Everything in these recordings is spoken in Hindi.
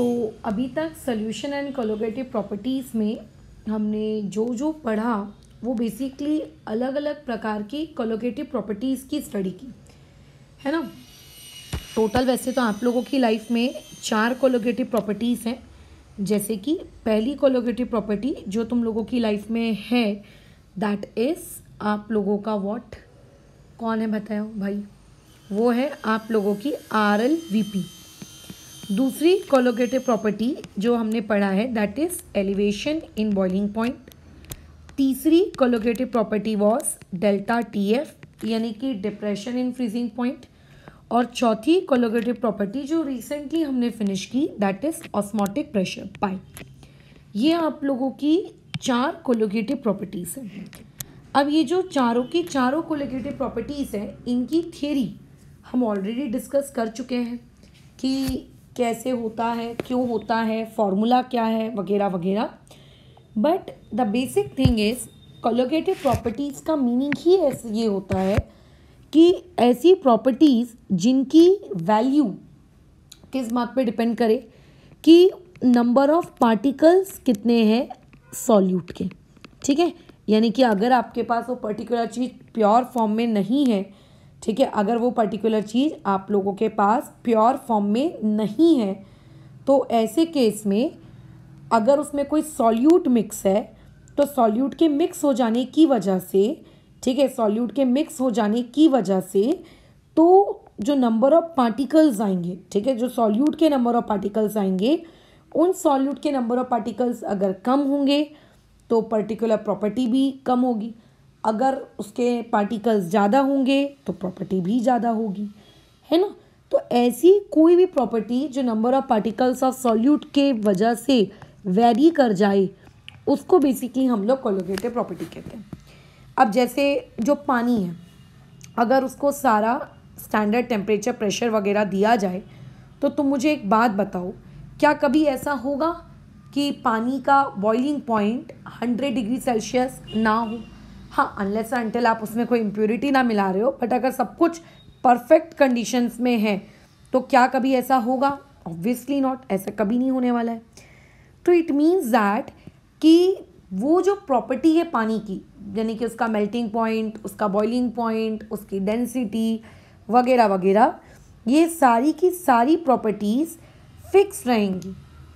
तो अभी तक सोल्यूशन एंड कोलोगेटिव प्रॉपर्टीज़ में हमने जो जो पढ़ा वो बेसिकली अलग अलग प्रकार की कोलोगेटिव प्रॉपर्टीज़ की स्टडी की है ना टोटल वैसे तो आप लोगों की लाइफ में चार कोलोगेटिव प्रॉपर्टीज़ हैं जैसे कि पहली कोलोगेटिव प्रॉपर्टी जो तुम लोगों की लाइफ में है दैट इज़ आप लोगों का वॉट कौन है बताओ भाई वो है आप लोगों की आर एल वी पी दूसरी कोलोगेटिव प्रॉपर्टी जो हमने पढ़ा है that is elevation in boiling point तीसरी colligative property was delta T F यानी कि डिप्रेशन इन फ्रीजिंग पॉइंट और चौथी कोलोगेटिव प्रॉपर्टी जो रिसेंटली हमने फिनिश की that is osmotic pressure pipe ये आप लोगों की चार कोलोगेटिव प्रॉपर्टीज़ हैं अब ये जो चारों की चारों कोलोगेटिव प्रॉपर्टीज़ हैं इनकी थियरी हम ऑलरेडी डिस्कस कर चुके हैं कि कैसे होता है क्यों होता है फॉर्मूला क्या है वगैरह वगैरह but the basic thing is colligative properties का मीनिंग ही ऐसे ये होता है कि ऐसी प्रॉपर्टीज़ जिनकी वैल्यू किस बात पे डिपेंड करे कि नंबर ऑफ पार्टिकल्स कितने हैं सॉल्यूट के ठीक है यानी कि अगर आपके पास वो पर्टिकुलर चीज़ प्योर फॉर्म में नहीं है ठीक है अगर वो पर्टिकुलर चीज़ आप लोगों के पास प्योर फॉर्म में नहीं है तो ऐसे केस में अगर उसमें कोई सॉल्यूट मिक्स है तो सॉल्यूट के मिक्स हो जाने की वजह से ठीक है सॉल्यूट के मिक्स हो जाने की वजह से तो जो नंबर ऑफ पार्टिकल्स आएंगे ठीक है जो सॉल्यूट के नंबर ऑफ पार्टिकल्स आएंगे उन सॉल्यूट के नंबर ऑफ पार्टिकल्स अगर कम होंगे तो पर्टिकुलर प्रॉपर्टी भी कम होगी अगर उसके पार्टिकल्स ज़्यादा होंगे तो प्रॉपर्टी भी ज़्यादा होगी है ना तो ऐसी कोई भी प्रॉपर्टी जो number of particles of solute के वजह से वेरी कर जाए उसको बेसिकली हम लोग कोलोगेटिव प्रॉपर्टी कहते हैं अब जैसे जो पानी है अगर उसको सारा स्टैंडर्ड टेम्परेचर प्रेशर वगैरह दिया जाए तो तुम मुझे एक बात बताओ क्या कभी ऐसा होगा कि पानी का boiling point hundred degree Celsius ना हो हाँ अनलेस अंटिल आप उसमें कोई इम्प्योरिटी ना मिला रहे हो बट अगर सब कुछ परफेक्ट कंडीशंस में है तो क्या कभी ऐसा होगा ऑब्वियसली नॉट ऐसा कभी नहीं होने वाला है तो इट मीन्स दैट कि वो जो प्रॉपर्टी है पानी की यानी कि उसका मेल्टिंग पॉइंट उसका बॉइलिंग पॉइंट उसकी डेंसिटी वगैरह वगैरह ये सारी की सारी प्रॉपर्टीज़ फिक्स रहेंगी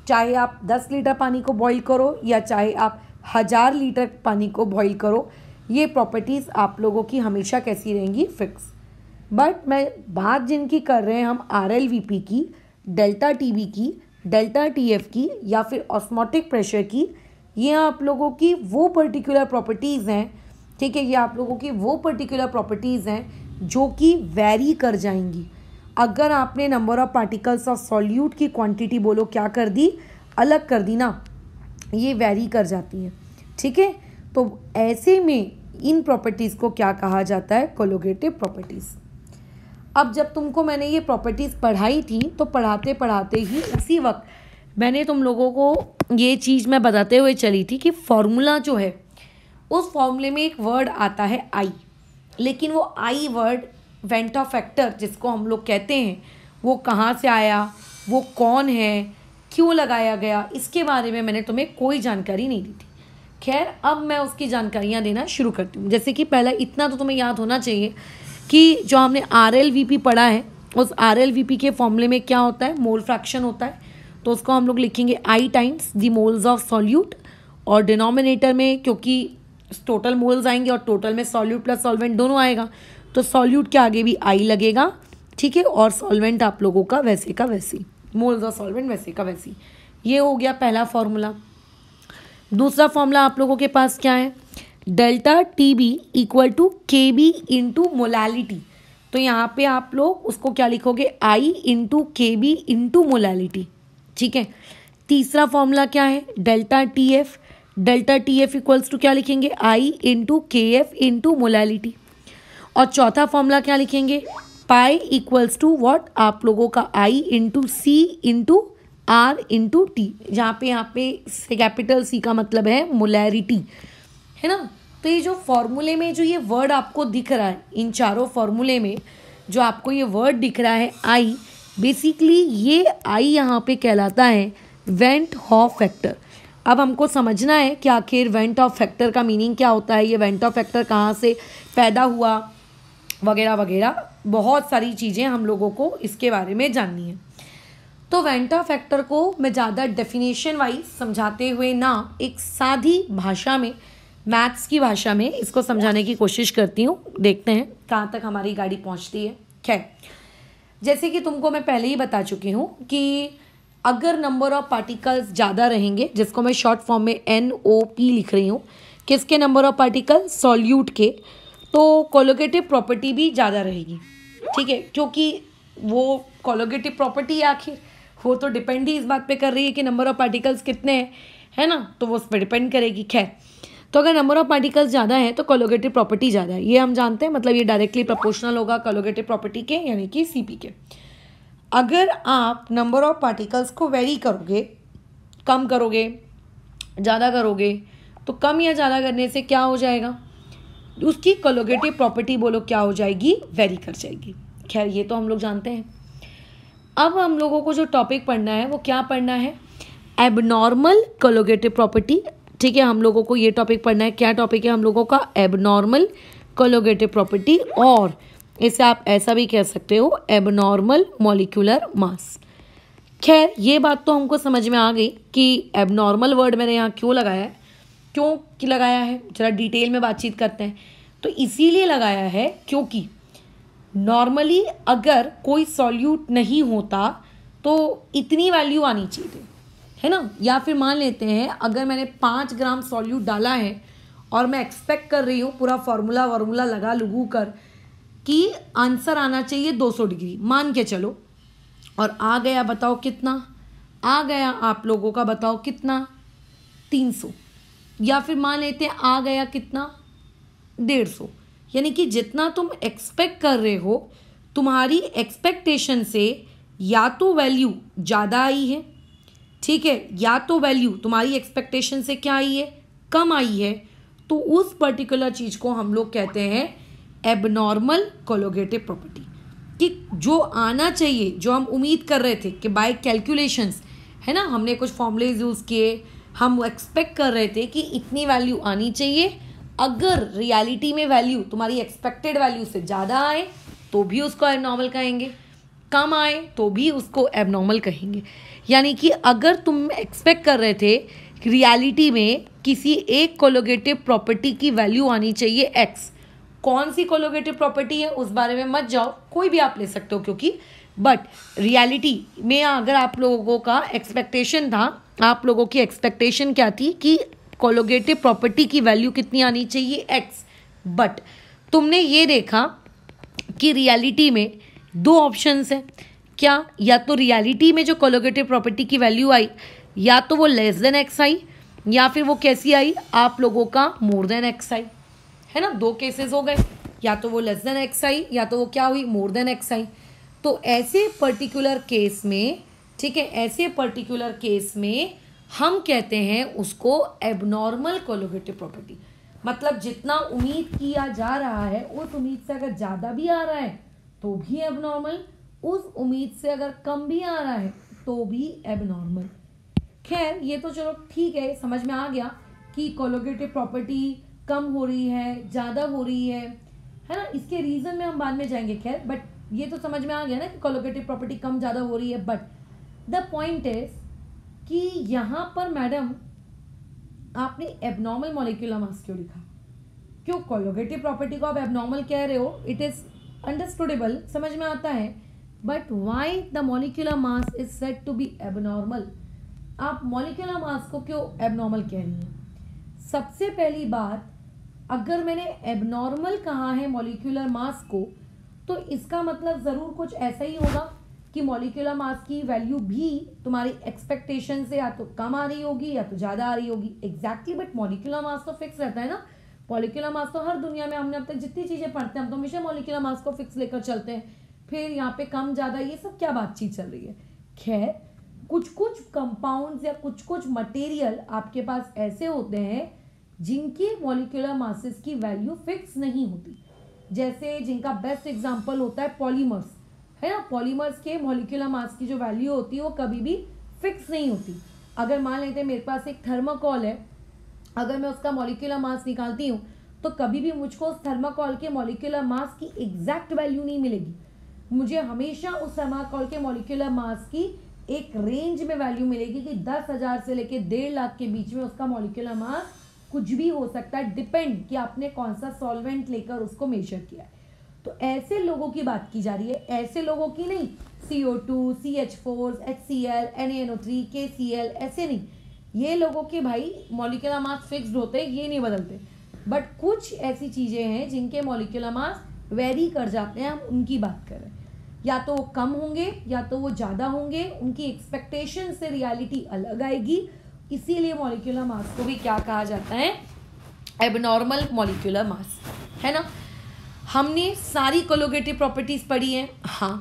चाहे आप 10 लीटर पानी को बॉईल करो या चाहे आप हज़ार लीटर पानी को बॉईल करो ये प्रॉपर्टीज़ आप लोगों की हमेशा कैसी रहेंगी फिक्स बट मैं बात जिनकी कर रहे हैं हम आर की डेल्टा टी की डेल्टा टी की या फिर ऑस्मोटिक प्रेशर की ये आप लोगों की वो पर्टिकुलर प्रॉपर्टीज़ हैं ठीक है ये आप लोगों की वो पर्टिकुलर प्रॉपर्टीज़ हैं जो कि वेरी कर जाएंगी अगर आपने number of particles of solute की क्वांटिटी बोलो क्या कर दी अलग कर दी ना ये वेरी कर जाती है ठीक है तो ऐसे में इन प्रॉपर्टीज़ को क्या कहा जाता है कोलोगेटिव प्रॉपर्टीज़ अब जब तुमको मैंने ये प्रॉपर्टीज़ पढ़ाई थी तो पढ़ाते पढ़ाते ही उसी वक्त मैंने तुम लोगों को ये चीज़ मैं बताते हुए चली थी कि फॉर्मूला जो है उस फॉर्मूले में एक वर्ड आता है आई लेकिन वो आई वर्ड वेंटा फैक्टर जिसको हम लोग कहते हैं वो कहाँ से आया वो कौन है क्यों लगाया गया इसके बारे में मैंने तुम्हें कोई जानकारी नहीं दी थी खैर अब मैं उसकी जानकारियाँ देना शुरू करती हूँ जैसे कि पहला इतना तो तुम्हें याद होना चाहिए कि जो हमने आर एल वी पी पढ़ा है उस आर एल वी पी के फॉर्मूले में क्या होता है मोल फ्रैक्शन होता है तो उसको हम लोग लिखेंगे i times the moles of solute और डिनोमिनेटर में क्योंकि टोटल मोल्स आएंगे और टोटल में सॉल्यूट प्लस सॉल्वेंट दोनों आएगा तो सॉल्यूट के आगे भी आई लगेगा ठीक है और सॉल्वेंट आप लोगों का वैसे का वैसे मोल्स ऑफ सॉल्वेंट वैसे का वैसे ये हो गया पहला फॉर्मूला दूसरा फॉर्मूला आप लोगों के पास क्या है delta T B equal to K B into molality तो यहाँ पे आप लोग उसको क्या लिखोगे i into K B into molality ठीक है तीसरा फॉर्मूला क्या है delta T F delta T F equals to क्या लिखेंगे i into K F into molality और चौथा फॉर्मूला क्या लिखेंगे पाई इक्वल्स टू वॉट आप लोगों का i into C into R into T जहाँ पे यहाँ पे कैपिटल सी का मतलब है मोलैरिटी है ना तो ये जो फॉर्मूले में जो ये वर्ड आपको दिख रहा है इन चारों फॉर्मूले में जो आपको ये वर्ड दिख रहा है आई बेसिकली ये आई यहाँ पे कहलाता है वेंट हॉफ फैक्टर अब हमको समझना है कि आखिर वेंट ऑफ फैक्टर का मीनिंग क्या होता है ये वेंट ऑफ फैक्टर कहाँ से पैदा हुआ वगैरह वगैरह बहुत सारी चीज़ें हम लोगों को इसके बारे में जाननी है तो वेंटा फैक्टर को मैं ज़्यादा डेफिनेशन वाइज समझाते हुए ना एक सादी भाषा में मैथ्स की भाषा में इसको समझाने की कोशिश करती हूँ देखते हैं कहाँ तक हमारी गाड़ी पहुँचती है खैर जैसे कि तुमको मैं पहले ही बता चुकी हूँ कि अगर नंबर ऑफ़ पार्टिकल्स ज़्यादा रहेंगे जिसको मैं शॉर्ट फॉर्म में एन ओ पी लिख रही हूँ किसके नंबर ऑफ़ पार्टिकल सॉल्यूट के तो कोलोगेटिव प्रॉपर्टी भी ज़्यादा रहेगी ठीक है क्योंकि वो कोलोगेटिव प्रॉपर्टी आखिर वो तो डिपेंड ही इस बात पे कर रही है कि नंबर ऑफ पार्टिकल्स कितने हैं है ना तो वो उस पर डिपेंड करेगी खैर तो अगर नंबर ऑफ पार्टिकल्स ज़्यादा है तो कॉलोगेटिव प्रॉपर्टी ज़्यादा है ये हम जानते हैं मतलब ये डायरेक्टली प्रपोर्शनल होगा कॉलोगेटिव प्रॉपर्टी के यानी कि सी के अगर आप नंबर ऑफ पार्टिकल्स को वेरी करोगे कम करोगे ज़्यादा करोगे तो कम या ज़्यादा करने से क्या हो जाएगा उसकी कॉलोगेटिव प्रॉपर्टी बोलो क्या हो जाएगी वेरी कर जाएगी खैर ये तो हम लोग जानते हैं अब हम लोगों को जो टॉपिक पढ़ना है वो क्या पढ़ना है एबनॉर्मल कोलोगेटिव प्रॉपर्टी ठीक है हम लोगों को ये टॉपिक पढ़ना है क्या टॉपिक है हम लोगों का एबनॉर्मल कोलोगेटिव प्रॉपर्टी और इसे आप ऐसा भी कह सकते हो एबनॉर्मल मोलिकुलर मास खैर ये बात तो हमको समझ में आ गई कि एबनॉर्मल वर्ड मैंने यहाँ क्यों लगाया है क्यों लगाया है जरा डिटेल में बातचीत करते हैं तो इसीलिए लगाया है क्योंकि नॉर्मली अगर कोई सॉल्यूट नहीं होता तो इतनी वैल्यू आनी चाहिए है ना या फिर मान लेते हैं अगर मैंने पाँच ग्राम सॉल्यूट डाला है और मैं एक्सपेक्ट कर रही हूँ पूरा फॉर्मूला वार्मूला लगा लगू कर कि आंसर आना चाहिए 200 डिग्री मान के चलो और आ गया बताओ कितना आ गया आप लोगों का बताओ कितना 300 या फिर मान लेते हैं आ गया कितना सौ यानी कि जितना तुम एक्सपेक्ट कर रहे हो तुम्हारी एक्सपेक्टेशन से या तो वैल्यू ज़्यादा आई है ठीक है या तो वैल्यू तुम्हारी एक्सपेक्टेशन से क्या आई है कम आई है तो उस पर्टिकुलर चीज़ को हम लोग कहते हैं एबनॉर्मल कोलोगेटिव प्रॉपर्टी कि जो आना चाहिए जो हम उम्मीद कर रहे थे कि बाय कैलकुलेशंस है ना हमने कुछ फॉर्मूलेज यूज़ किए हम एक्सपेक्ट कर रहे थे कि इतनी वैल्यू आनी चाहिए अगर रियलिटी में वैल्यू तुम्हारी एक्सपेक्टेड वैल्यू से ज़्यादा आए तो भी उसको एबनॉर्मल कहेंगे कम आए तो भी उसको एबनॉर्मल कहेंगे यानी कि अगर तुम एक्सपेक्ट कर रहे थे रियलिटी में किसी एक कोलोगेटिव प्रॉपर्टी की वैल्यू आनी चाहिए एक्स कौन सी कोलोगेटिव प्रॉपर्टी है उस बारे में मत जाओ कोई भी आप ले सकते हो क्योंकि बट रियलिटी में अगर आप लोगों का एक्सपेक्टेशन था आप लोगों की एक्सपेक्टेशन क्या थी कि कोलोगेटिव प्रॉपर्टी की वैल्यू कितनी आनी चाहिए एक्स बट तुमने ये देखा कि रियलिटी में दो ऑप्शंस हैं क्या या तो रियलिटी में जो कोलोगेटिव प्रॉपर्टी की वैल्यू आई या तो वो लेस देन एक्स आई या फिर वो कैसी आई आप लोगों का मोर देन एक्स आई है ना दो केसेस हो गए या तो वो लेस देन एक्स आई या तो वो क्या हुई मोर देन एक्स आई तो ऐसे पर्टिकुलर केस में ठीक है ऐसे पर्टिकुलर केस में हम कहते हैं उसको एबनॉर्मल कोलोगेटिव प्रॉपर्टी मतलब जितना उम्मीद किया जा रहा है उस उम्मीद से अगर ज़्यादा भी आ रहा है तो भी एबनॉर्मल उस उम्मीद से अगर कम भी आ रहा है तो भी एबनॉर्मल खैर ये तो चलो ठीक है समझ में आ गया कि कोलोगेटिव प्रॉपर्टी कम हो रही है ज़्यादा हो रही है है ना इसके रीज़न में हम बाद में जाएंगे खैर बट ये तो समझ में आ गया ना कि कोलोगेटिव प्रॉपर्टी कम ज़्यादा हो रही है बट द पॉइंट इज़ कि यहाँ पर मैडम आपने एबनॉर्मल मोलिकुलर मास क्यों लिखा क्यों कोलोगेटिव प्रॉपर्टी को आप एबनॉर्मल कह रहे हो इट इज़ अंडरस्टूडेबल समझ में आता है but why the molecular mass is set to be abnormal आप मोलिकुलर मास को क्यों एबनॉर्मल कह रही हैं सबसे पहली बात अगर मैंने एबनॉर्मल कहा है मोलिकुलर मास को तो इसका मतलब ज़रूर कुछ ऐसा ही होगा कि मॉलिकुलर मास की वैल्यू भी तुम्हारी एक्सपेक्टेशन से या तो कम आ रही होगी या तो ज़्यादा आ रही होगी एग्जैक्टली बट मॉलिकुलर मास तो फिक्स रहता है ना मॉलिकुलर मास तो हर दुनिया में हमने अब तक जितनी चीज़ें पढ़ते हैं हम तो हमेशा मॉलिकुलर मास को फिक्स लेकर चलते हैं फिर यहाँ पे कम ज़्यादा ये सब क्या बातचीत चल रही है खैर कुछ कुछ कंपाउंड्स या कुछ कुछ मटेरियल आपके पास ऐसे होते हैं जिनके मॉलिकुलर मासेस की वैल्यू फिक्स नहीं होती जैसे जिनका बेस्ट एग्जाम्पल होता है पॉलीमर्स है ना पॉलीमर्स के मोलिकुलर मास की जो वैल्यू होती है वो कभी भी फिक्स नहीं होती अगर मान लेते हैं मेरे पास एक थर्माकॉल है अगर मैं उसका मोलिकुलर मास निकालती हूँ तो कभी भी मुझको उस थर्माकॉल के मोलिकुलर मास की एग्जैक्ट वैल्यू नहीं मिलेगी मुझे हमेशा उस थर्माकॉल के मोलिकुलर मास की एक रेंज में वैल्यू मिलेगी कि दस हज़ार से लेकर डेढ़ लाख के बीच में उसका मोलिकुलर मास कुछ भी हो सकता है डिपेंड कि आपने कौन सा सॉल्वेंट लेकर उसको मेजर किया है तो ऐसे लोगों की बात की जा रही है ऐसे लोगों की नहीं C O two C H four H C L N N O three K C L ऐसे नहीं ये लोगों के भाई मॉलिकुलर मास फिक्स्ड होते हैं ये नहीं बदलते बट कुछ ऐसी चीज़ें हैं जिनके मॉलिकुलर मास वेरी कर जाते हैं हम उनकी बात कर रहे हैं या तो वो कम होंगे या तो वो ज़्यादा होंगे उनकी एक्सपेक्टेशन से रियलिटी अलग आएगी इसीलिए मॉलिकुलर मास को भी क्या कहा जाता है एबनॉर्मल मॉलिकुलर मास है ना हमने सारी कोलोगेटिव प्रॉपर्टीज़ पढ़ी हैं हाँ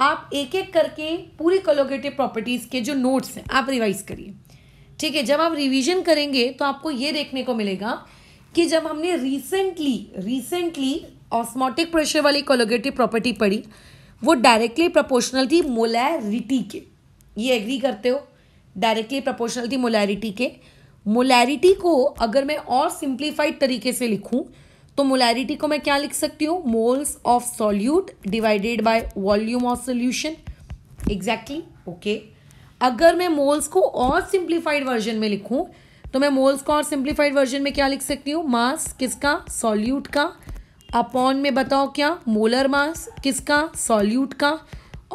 आप एक एक करके पूरी कोलोगेटिव प्रॉपर्टीज़ के जो नोट्स हैं आप रिवाइज करिए ठीक है जब आप रिवीजन करेंगे तो आपको ये देखने को मिलेगा कि जब हमने रिसेंटली रिसेंटली ऑस्मोटिक प्रेशर वाली कोलोगेटिव प्रॉपर्टी पढ़ी वो डायरेक्टली प्रपोर्शनल थी मोलैरिटी के ये एग्री करते हो डायरेक्टली प्रपोर्शनल थी मोलैरिटी के मोलैरिटी को अगर मैं और सिंप्लीफाइड तरीके से लिखूं तो मोलैरिटी को मैं क्या लिख सकती हूँ moles of solute divided by volume of solution exactly okay अगर मैं मोल्स को और सिंप्लीफाइड वर्जन में लिखूं तो मैं मोल्स को और सिंप्लीफाइड वर्जन में क्या लिख सकती हूँ मास किसका सॉल्यूट का अपॉन में बताओ क्या मोलर मास किसका सॉल्यूट का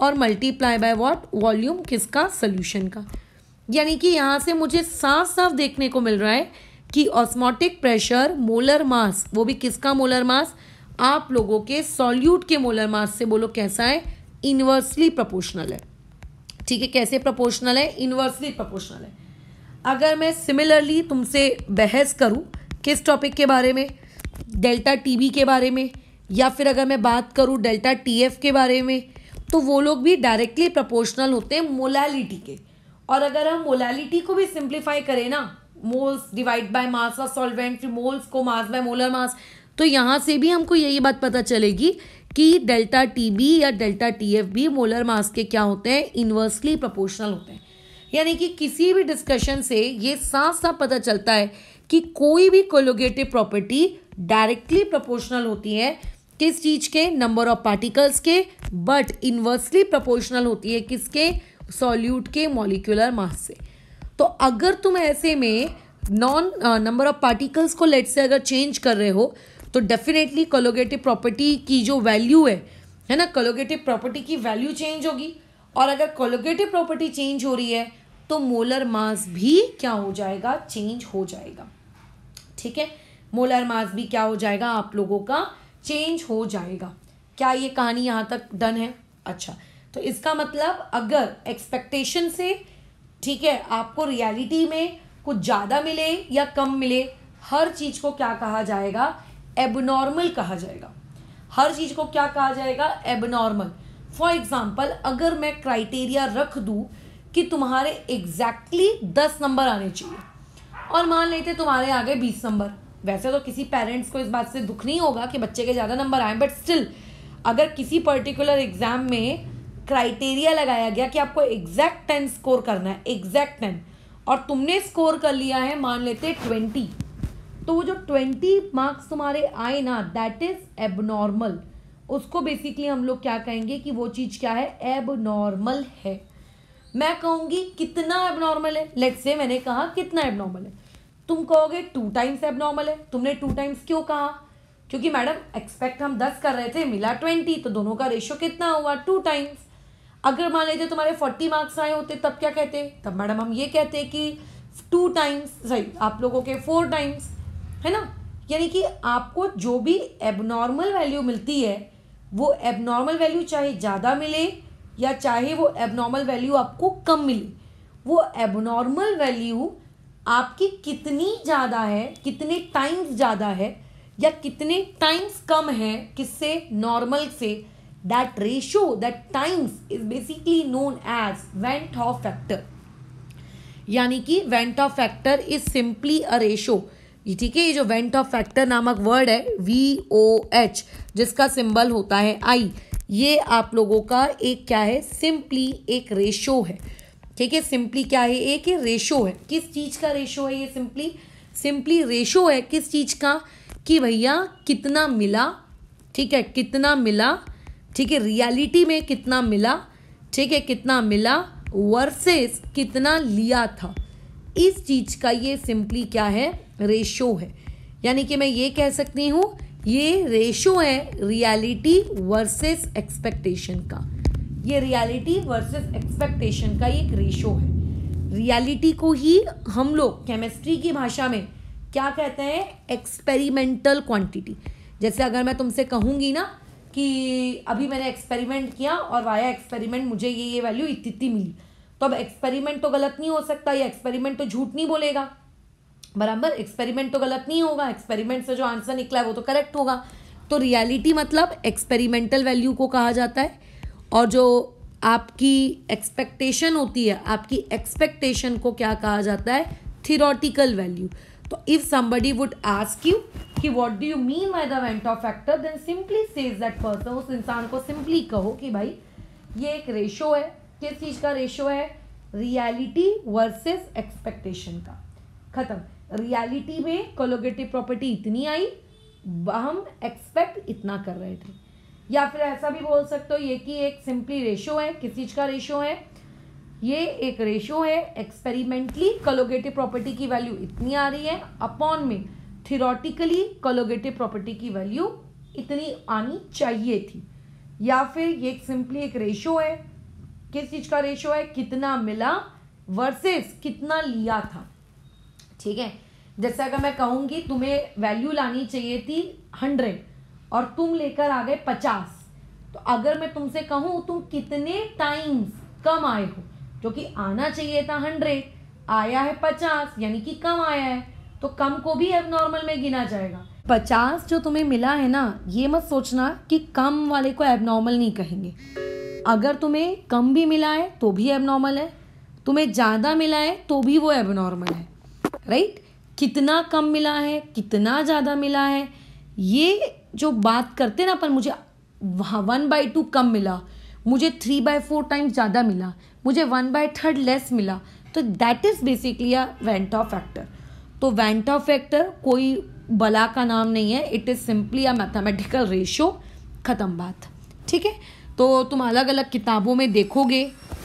और मल्टीप्लाई बाय वॉट वॉल्यूम किसका सोल्यूशन का यानी कि यहाँ से मुझे साफ साफ देखने को मिल रहा है कि ऑस्मोटिक प्रेशर मोलर मास वो भी किसका मोलर मास आप लोगों के सॉल्यूट के मोलर मास से बोलो कैसा है इन्वर्सली प्रोपोर्शनल है ठीक है कैसे प्रोपोर्शनल है इन्वर्सली प्रोपोर्शनल है अगर मैं सिमिलरली तुमसे बहस करूं किस टॉपिक के बारे में डेल्टा टीबी के बारे में या फिर अगर मैं बात करूं डेल्टा टीएफ के बारे में तो वो लोग भी डायरेक्टली प्रोपोर्शनल होते हैं मोलालिटी के और अगर हम मोलालिटी को भी सिंप्लीफाई करें ना moles divide by mass of solvent फिर मोल्स को मास बाय मोलर मास तो यहाँ से भी हमको यही बात पता चलेगी कि डेल्टा टी बी या delta T F B molar mass के क्या होते हैं इन्वर्सली प्रोपोर्शनल होते हैं यानी कि किसी भी डिस्कशन से ये साफ साफ पता चलता है कि कोई भी कोलोगेटिव प्रॉपर्टी डायरेक्टली प्रोपोर्शनल होती है किस चीज के नंबर ऑफ पार्टिकल्स के बट इन्वर्सली प्रोपोर्शनल होती है किसके सॉल्यूट के मॉलिक्यूलर मास से तो अगर तुम ऐसे में नॉन नंबर ऑफ पार्टिकल्स को लेट से अगर चेंज कर रहे हो तो डेफिनेटली कोलोगेटिव प्रॉपर्टी की जो वैल्यू है है ना कोलोगेटिव प्रॉपर्टी की वैल्यू चेंज होगी और अगर कोलोगेटिव प्रॉपर्टी चेंज हो रही है तो मोलर मास भी क्या हो जाएगा चेंज हो जाएगा ठीक है मोलर मास भी क्या हो जाएगा आप लोगों का चेंज हो जाएगा क्या ये कहानी यहाँ तक डन है अच्छा तो इसका मतलब अगर एक्सपेक्टेशन से ठीक है आपको रियलिटी में कुछ ज़्यादा मिले या कम मिले हर चीज़ को क्या कहा जाएगा एबनॉर्मल कहा जाएगा हर चीज़ को क्या कहा जाएगा एबनॉर्मल फॉर एग्जाम्पल अगर मैं क्राइटेरिया रख दूँ कि तुम्हारे एग्जैक्टली exactly दस नंबर आने चाहिए और मान लेते तुम्हारे आ गए बीस नंबर वैसे तो किसी पेरेंट्स को इस बात से दुख नहीं होगा कि बच्चे के ज़्यादा नंबर आए बट स्टिल अगर किसी पर्टिकुलर एग्ज़ाम में क्राइटेरिया लगाया गया कि आपको एग्जैक्ट टेन स्कोर करना है एग्जैक्ट टेन और तुमने स्कोर कर लिया है मान लेते ट्वेंटी तो वो जो ट्वेंटी मार्क्स तुम्हारे आए ना दैट इज एबनॉर्मल उसको बेसिकली हम लोग क्या कहेंगे कि वो चीज़ क्या है एबनॉर्मल है मैं कहूँगी कितना एबनॉर्मल है लेट से मैंने कहा कितना एबनॉर्मल है तुम कहोगे टू टाइम्स एबनॉर्मल है तुमने टू टाइम्स क्यों कहा क्योंकि मैडम एक्सपेक्ट हम दस कर रहे थे मिला ट्वेंटी तो दोनों का रेशियो कितना हुआ टू टाइम्स अगर मान लेते तुम्हारे फोर्टी मार्क्स आए होते तब क्या कहते तब मैडम हम ये कहते कि टू टाइम्स सॉरी आप लोगों के फोर टाइम्स है ना यानी कि आपको जो भी एबनॉर्मल वैल्यू मिलती है वो एबनॉर्मल वैल्यू चाहे ज़्यादा मिले या चाहे वो एबनॉर्मल वैल्यू आपको कम मिले वो एबनॉर्मल वैल्यू आपकी कितनी ज़्यादा है कितने टाइम्स ज़्यादा है या कितने टाइम्स कम है किससे नॉर्मल से that ratio that times is basically known as went off factor यानी कि van't of factor is simply a ratio ठीक है ये जो वेंट ऑफ फैक्टर नामक वर्ड है वी ओ एच जिसका सिंबल होता है आई ये आप लोगों का एक क्या है सिंपली एक रेशो है ठीक है सिंपली क्या है एक रेशो है किस चीज़ का रेशो है ये सिंपली सिंपली रेशो है किस चीज़ का कि भैया कितना मिला ठीक है कितना मिला ठीक है रियलिटी में कितना मिला ठीक है कितना मिला वर्सेस कितना लिया था इस चीज का ये सिंपली क्या है रेशो है यानी कि मैं ये कह सकती हूँ ये रेशो है रियलिटी वर्सेस एक्सपेक्टेशन का ये रियलिटी वर्सेस एक्सपेक्टेशन का एक रेशो है रियलिटी को ही हम लोग केमिस्ट्री की भाषा में क्या कहते हैं एक्सपेरिमेंटल क्वांटिटी जैसे अगर मैं तुमसे कहूँगी ना कि अभी मैंने एक्सपेरिमेंट किया और वाया एक्सपेरिमेंट मुझे ये ये वैल्यू इतनी इतनी मिली तो अब एक्सपेरिमेंट तो गलत नहीं हो सकता या एक्सपेरिमेंट तो झूठ नहीं बोलेगा बराबर एक्सपेरिमेंट तो गलत नहीं होगा एक्सपेरिमेंट से जो आंसर निकला है वो तो करेक्ट होगा तो रियलिटी मतलब एक्सपेरिमेंटल वैल्यू को कहा जाता है और जो आपकी एक्सपेक्टेशन होती है आपकी एक्सपेक्टेशन को क्या कहा जाता है थिरोटिकल वैल्यू तो if somebody would ask you कि what do you mean by the Hoff factor then simply says that person उस इंसान को सिंपली कहो कि भाई ये एक रेशो है किस चीज़ का रेशो है रियलिटी वर्सेस एक्सपेक्टेशन का ख़त्म रियलिटी में कोलोगेटिव प्रॉपर्टी इतनी आई हम एक्सपेक्ट इतना कर रहे थे या फिर ऐसा भी बोल सकते हो ये कि एक सिंपली रेशो है किस चीज़ का रेशो है ये एक रेशो है एक्सपेरिमेंटली कलोगेटिव प्रॉपर्टी की वैल्यू इतनी आ रही है अपॉन में थिरोटिकली कलोगेटिव प्रॉपर्टी की वैल्यू इतनी आनी चाहिए थी या फिर ये एक सिंपली एक रेशो है किस चीज़ का रेशो है कितना मिला वर्सेस कितना लिया था ठीक है जैसे अगर मैं कहूँगी तुम्हें वैल्यू लानी चाहिए थी हंड्रेड और तुम लेकर आ गए पचास तो अगर मैं तुमसे कहूँ तुम कितने टाइम्स कम आए हो जो कि आना चाहिए था हंड्रेड आया है पचास यानी कि कम आया है तो कम को भी अब नॉर्मल में गिना जाएगा पचास जो तुम्हें मिला है ना ये मत सोचना कि कम वाले को एबनॉर्मल नहीं कहेंगे अगर तुम्हें कम भी मिला है तो भी एबनॉर्मल है तुम्हें ज़्यादा मिला है तो भी वो एबनॉर्मल है राइट कितना कम मिला है कितना ज़्यादा मिला है ये जो बात करते ना अपन मुझे वन बाई टू कम मिला मुझे थ्री बाई फोर टाइम्स ज़्यादा मिला मुझे वन बाय थर्ड लेस मिला तो that is basically a van't Hoff factor तो वेंटा फैक्टर कोई बला का नाम नहीं है it is simply a mathematical ratio ख़त्म बात ठीक है तो तुम अलग अलग किताबों में देखोगे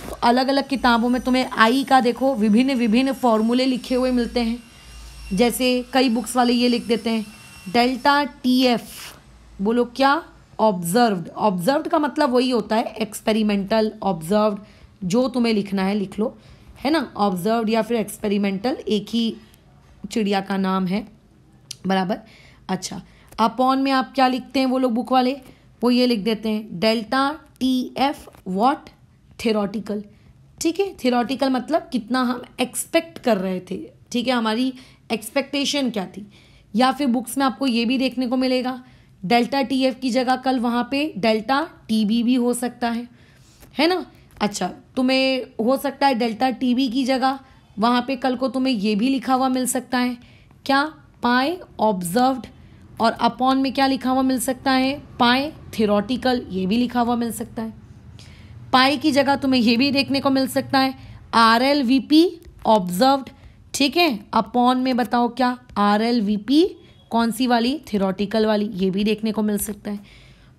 तो अलग अलग किताबों में तुम्हें आई का देखो विभिन्न विभिन्न फॉर्मूले लिखे हुए मिलते हैं जैसे कई बुक्स वाले ये लिख देते हैं डेल्टा टी एफ बोलो क्या ऑब्जर्व्ड ऑब्जर्व्ड का मतलब वही होता है एक्सपेरिमेंटल ऑब्जर्व्ड जो तुम्हें लिखना है लिख लो है ना ऑब्जर्व या फिर एक्सपेरिमेंटल एक ही चिड़िया का नाम है बराबर अच्छा अपॉन में आप क्या लिखते हैं वो लोग बुक वाले वो ये लिख देते हैं delta T F what theoretical ठीक है थेरोटिकल मतलब कितना हम एक्सपेक्ट कर रहे थे ठीक है हमारी एक्सपेक्टेशन क्या थी या फिर बुक्स में आपको ये भी देखने को मिलेगा डेल्टा टी एफ की जगह कल वहाँ पे डेल्टा टी बी भी हो सकता है है ना अच्छा तुम्हें हो सकता है डेल्टा टीबी की जगह वहाँ पे कल को तुम्हें ये भी लिखा हुआ मिल सकता है क्या पाए ऑब्जर्व्ड और अपॉन में क्या लिखा हुआ मिल सकता है पाए थिरोटिकल ये भी लिखा हुआ मिल सकता है पाए की जगह तुम्हें ये भी देखने को मिल सकता है R L V P observed ठीक है अपॉन में बताओ क्या आर एल वी पी कौन सी वाली थिरोटिकल वाली ये भी देखने को मिल सकता है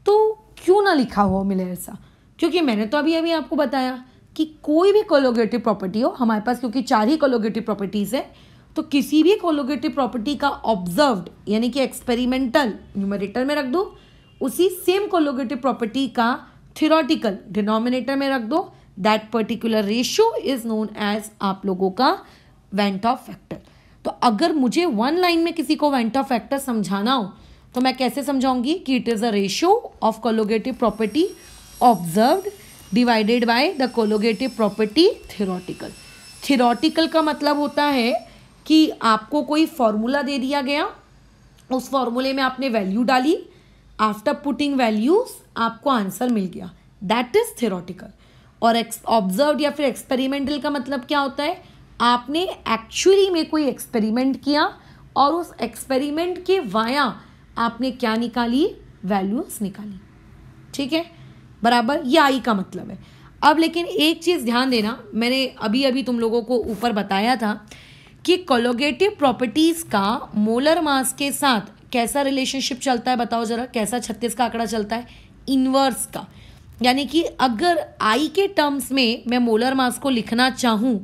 तो क्यों ना लिखा हुआ मिले ऐसा क्योंकि मैंने तो अभी अभी आपको बताया कि कोई भी कोलोगेटिव प्रॉपर्टी हो हमारे पास क्योंकि चार ही कोलोगेटिव प्रॉपर्टीज़ है तो किसी भी कोलोगेटिव प्रॉपर्टी का ऑब्जर्व्ड यानी कि एक्सपेरिमेंटल न्यूमरेटर में रख दो उसी सेम कोलोगेटिव प्रॉपर्टी का थिरोटिकल डिनोमिनेटर में रख दो that particular ratio is known as आप लोगों का वेंट ऑफ फैक्टर तो अगर मुझे वन लाइन में किसी को वेंट ऑफ फैक्टर समझाना हो तो मैं कैसे समझाऊंगी कि it is a ratio of colligative property observe divided by the colligative property theoretical theoretical का मतलब होता है कि आपको कोई फॉर्मूला दे दिया गया उस फॉर्मूले में आपने वैल्यू डाली आफ्टर पुटिंग वैल्यूज आपको आंसर मिल गया दैट इज थेरोटिकल और ऑब्जर्व या फिर एक्सपेरिमेंटल का मतलब क्या होता है आपने एक्चुअली में कोई एक्सपेरिमेंट किया और उस एक्सपेरिमेंट के वाया आपने क्या निकाली वैल्यूज निकाली ठीक है बराबर ये आई का मतलब है अब लेकिन एक चीज़ ध्यान देना मैंने अभी अभी तुम लोगों को ऊपर बताया था कि कोलोगेटिव प्रॉपर्टीज़ का मोलर मास के साथ कैसा रिलेशनशिप चलता है बताओ ज़रा कैसा छत्तीस का आंकड़ा चलता है इन्वर्स का यानी कि अगर आई के टर्म्स में मैं मोलर मास को लिखना चाहूँ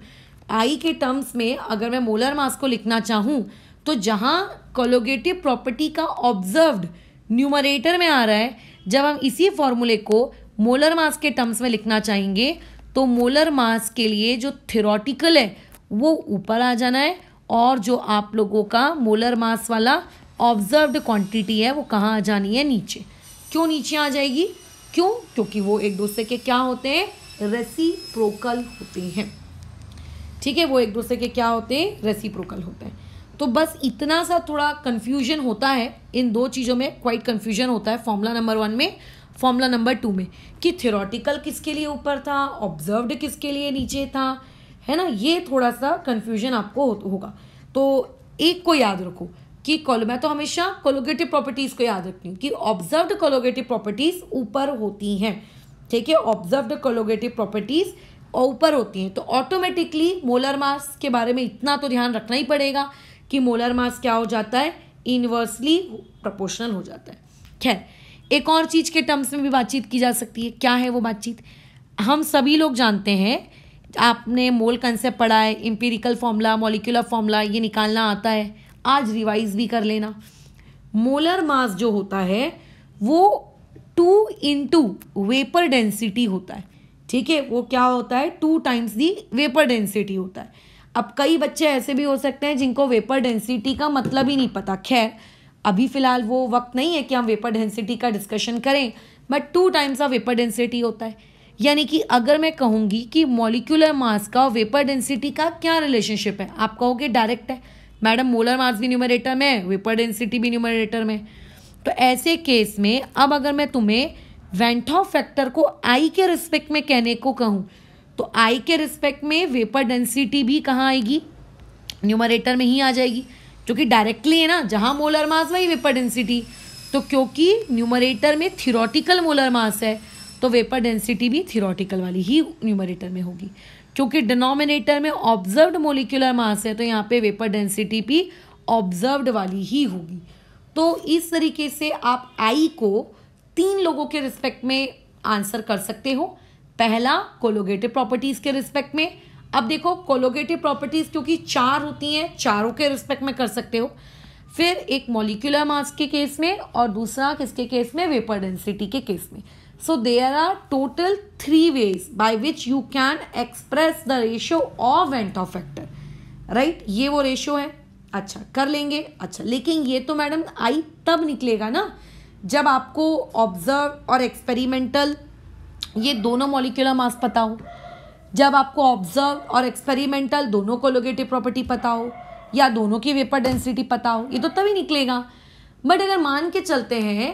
आई के टर्म्स में अगर मैं मोलर मास को लिखना चाहूँ तो जहाँ कोलोगेटिव प्रॉपर्टी का ऑब्जर्व्ड न्यूमरेटर में आ रहा है जब हम इसी फॉर्मूले को मोलर मास के टर्म्स में लिखना चाहेंगे तो मोलर मास के लिए जो थेरोटिकल है वो ऊपर आ जाना है और जो आप लोगों का मोलर मास वाला ऑब्जर्व्ड क्वांटिटी है वो कहाँ आ जानी है नीचे क्यों नीचे आ जाएगी क्यों क्योंकि वो एक दूसरे के क्या होते हैं प्रोकल होते हैं ठीक है वो एक दूसरे के क्या होते हैं प्रोकल होते हैं तो बस इतना सा थोड़ा कन्फ्यूजन होता है इन दो चीज़ों में क्वाइट कन्फ्यूजन होता है फॉर्मूला नंबर वन में फॉर्मूला नंबर टू में कि थियोरटिकल किसके लिए ऊपर था ऑब्जर्व्ड किसके लिए नीचे था है ना ये थोड़ा सा कन्फ्यूजन आपको हो, होगा तो एक को याद रखो कि कॉलो मैं तो हमेशा कोलोगेटिव प्रॉपर्टीज़ को याद रखती हूँ कि ऑब्जर्व्ड कोलोगेटिव प्रॉपर्टीज़ ऊपर होती हैं ठीक है ऑब्जर्व्ड कोलोगेटिव प्रॉपर्टीज़ ऊपर होती हैं तो ऑटोमेटिकली मोलर मास के बारे में इतना तो ध्यान रखना ही पड़ेगा कि मोलर मास क्या हो जाता है इनवर्सली प्रपोर्शनल हो जाता है खैर एक और चीज़ के टर्म्स में भी बातचीत की जा सकती है क्या है वो बातचीत हम सभी लोग जानते हैं आपने मोल कंसेप्ट पढ़ा है इम्पेरिकल फॉर्मूला मॉलिकुलर फॉर्मूला ये निकालना आता है आज रिवाइज भी कर लेना मोलर मास जो होता है वो टू इंटू वेपर डेंसिटी होता है ठीक है वो क्या होता है two times the vapour density होता है अब कई बच्चे ऐसे भी हो सकते हैं जिनको वेपर डेंसिटी का मतलब ही नहीं पता खैर अभी फ़िलहाल वो वक्त नहीं है कि हम वेपर डेंसिटी का डिस्कशन करें but two times of vapour density होता है यानी कि अगर मैं कहूँगी कि मोलिकुलर मास का और वेपर डेंसिटी का क्या रिलेशनशिप है आप कहोगे डायरेक्ट है मैडम मोलर मास भी न्यूमरेटर में वेपर डेंसिटी भी न्यूमरेटर में तो ऐसे केस में अब अगर मैं तुम्हें वेंटॉ फैक्टर को आई के रिस्पेक्ट में कहने को कहूँ तो आई के रिस्पेक्ट में वेपर डेंसिटी भी कहाँ आएगी न्यूमरेटर में ही आ जाएगी जो कि डायरेक्टली है ना जहाँ मोलर मास वही वेपर डेंसिटी तो क्योंकि न्यूमरेटर में थिरोटिकल मोलर मास है तो वेपर डेंसिटी भी थिरोटिकल वाली ही न्यूमरेटर में होगी क्योंकि डिनोमिनेटर में ऑब्जर्व मोलिकुलर मास है तो यहाँ पे वेपर डेंसिटी भी ऑब्जर्व्ड वाली ही होगी तो इस तरीके से आप आई को तीन लोगों के रिस्पेक्ट में आंसर कर सकते हो पहला कोलोगेटिव प्रॉपर्टीज़ के रिस्पेक्ट में अब देखो कोलोगेटिव प्रॉपर्टीज क्योंकि चार होती हैं चारों के रिस्पेक्ट में कर सकते हो फिर एक मॉलिक्यूलर मास के केस में और दूसरा किसके केस में वेपर डेंसिटी के केस में so there are total three ways by which you can express the ratio of van't of factor right ये वो रेशियो है अच्छा कर लेंगे अच्छा लेकिन ये तो मैडम आई तब निकलेगा ना जब आपको ऑब्जर्व और एक्सपेरिमेंटल ये दोनों मोलिकुलर मास पता हो जब आपको ऑब्जर्व और एक्सपेरिमेंटल दोनों कोलोगेटिव प्रॉपर्टी पता हो या दोनों की वेपर डेंसिटी पता हो ये तो तभी निकलेगा बट अगर मान के चलते हैं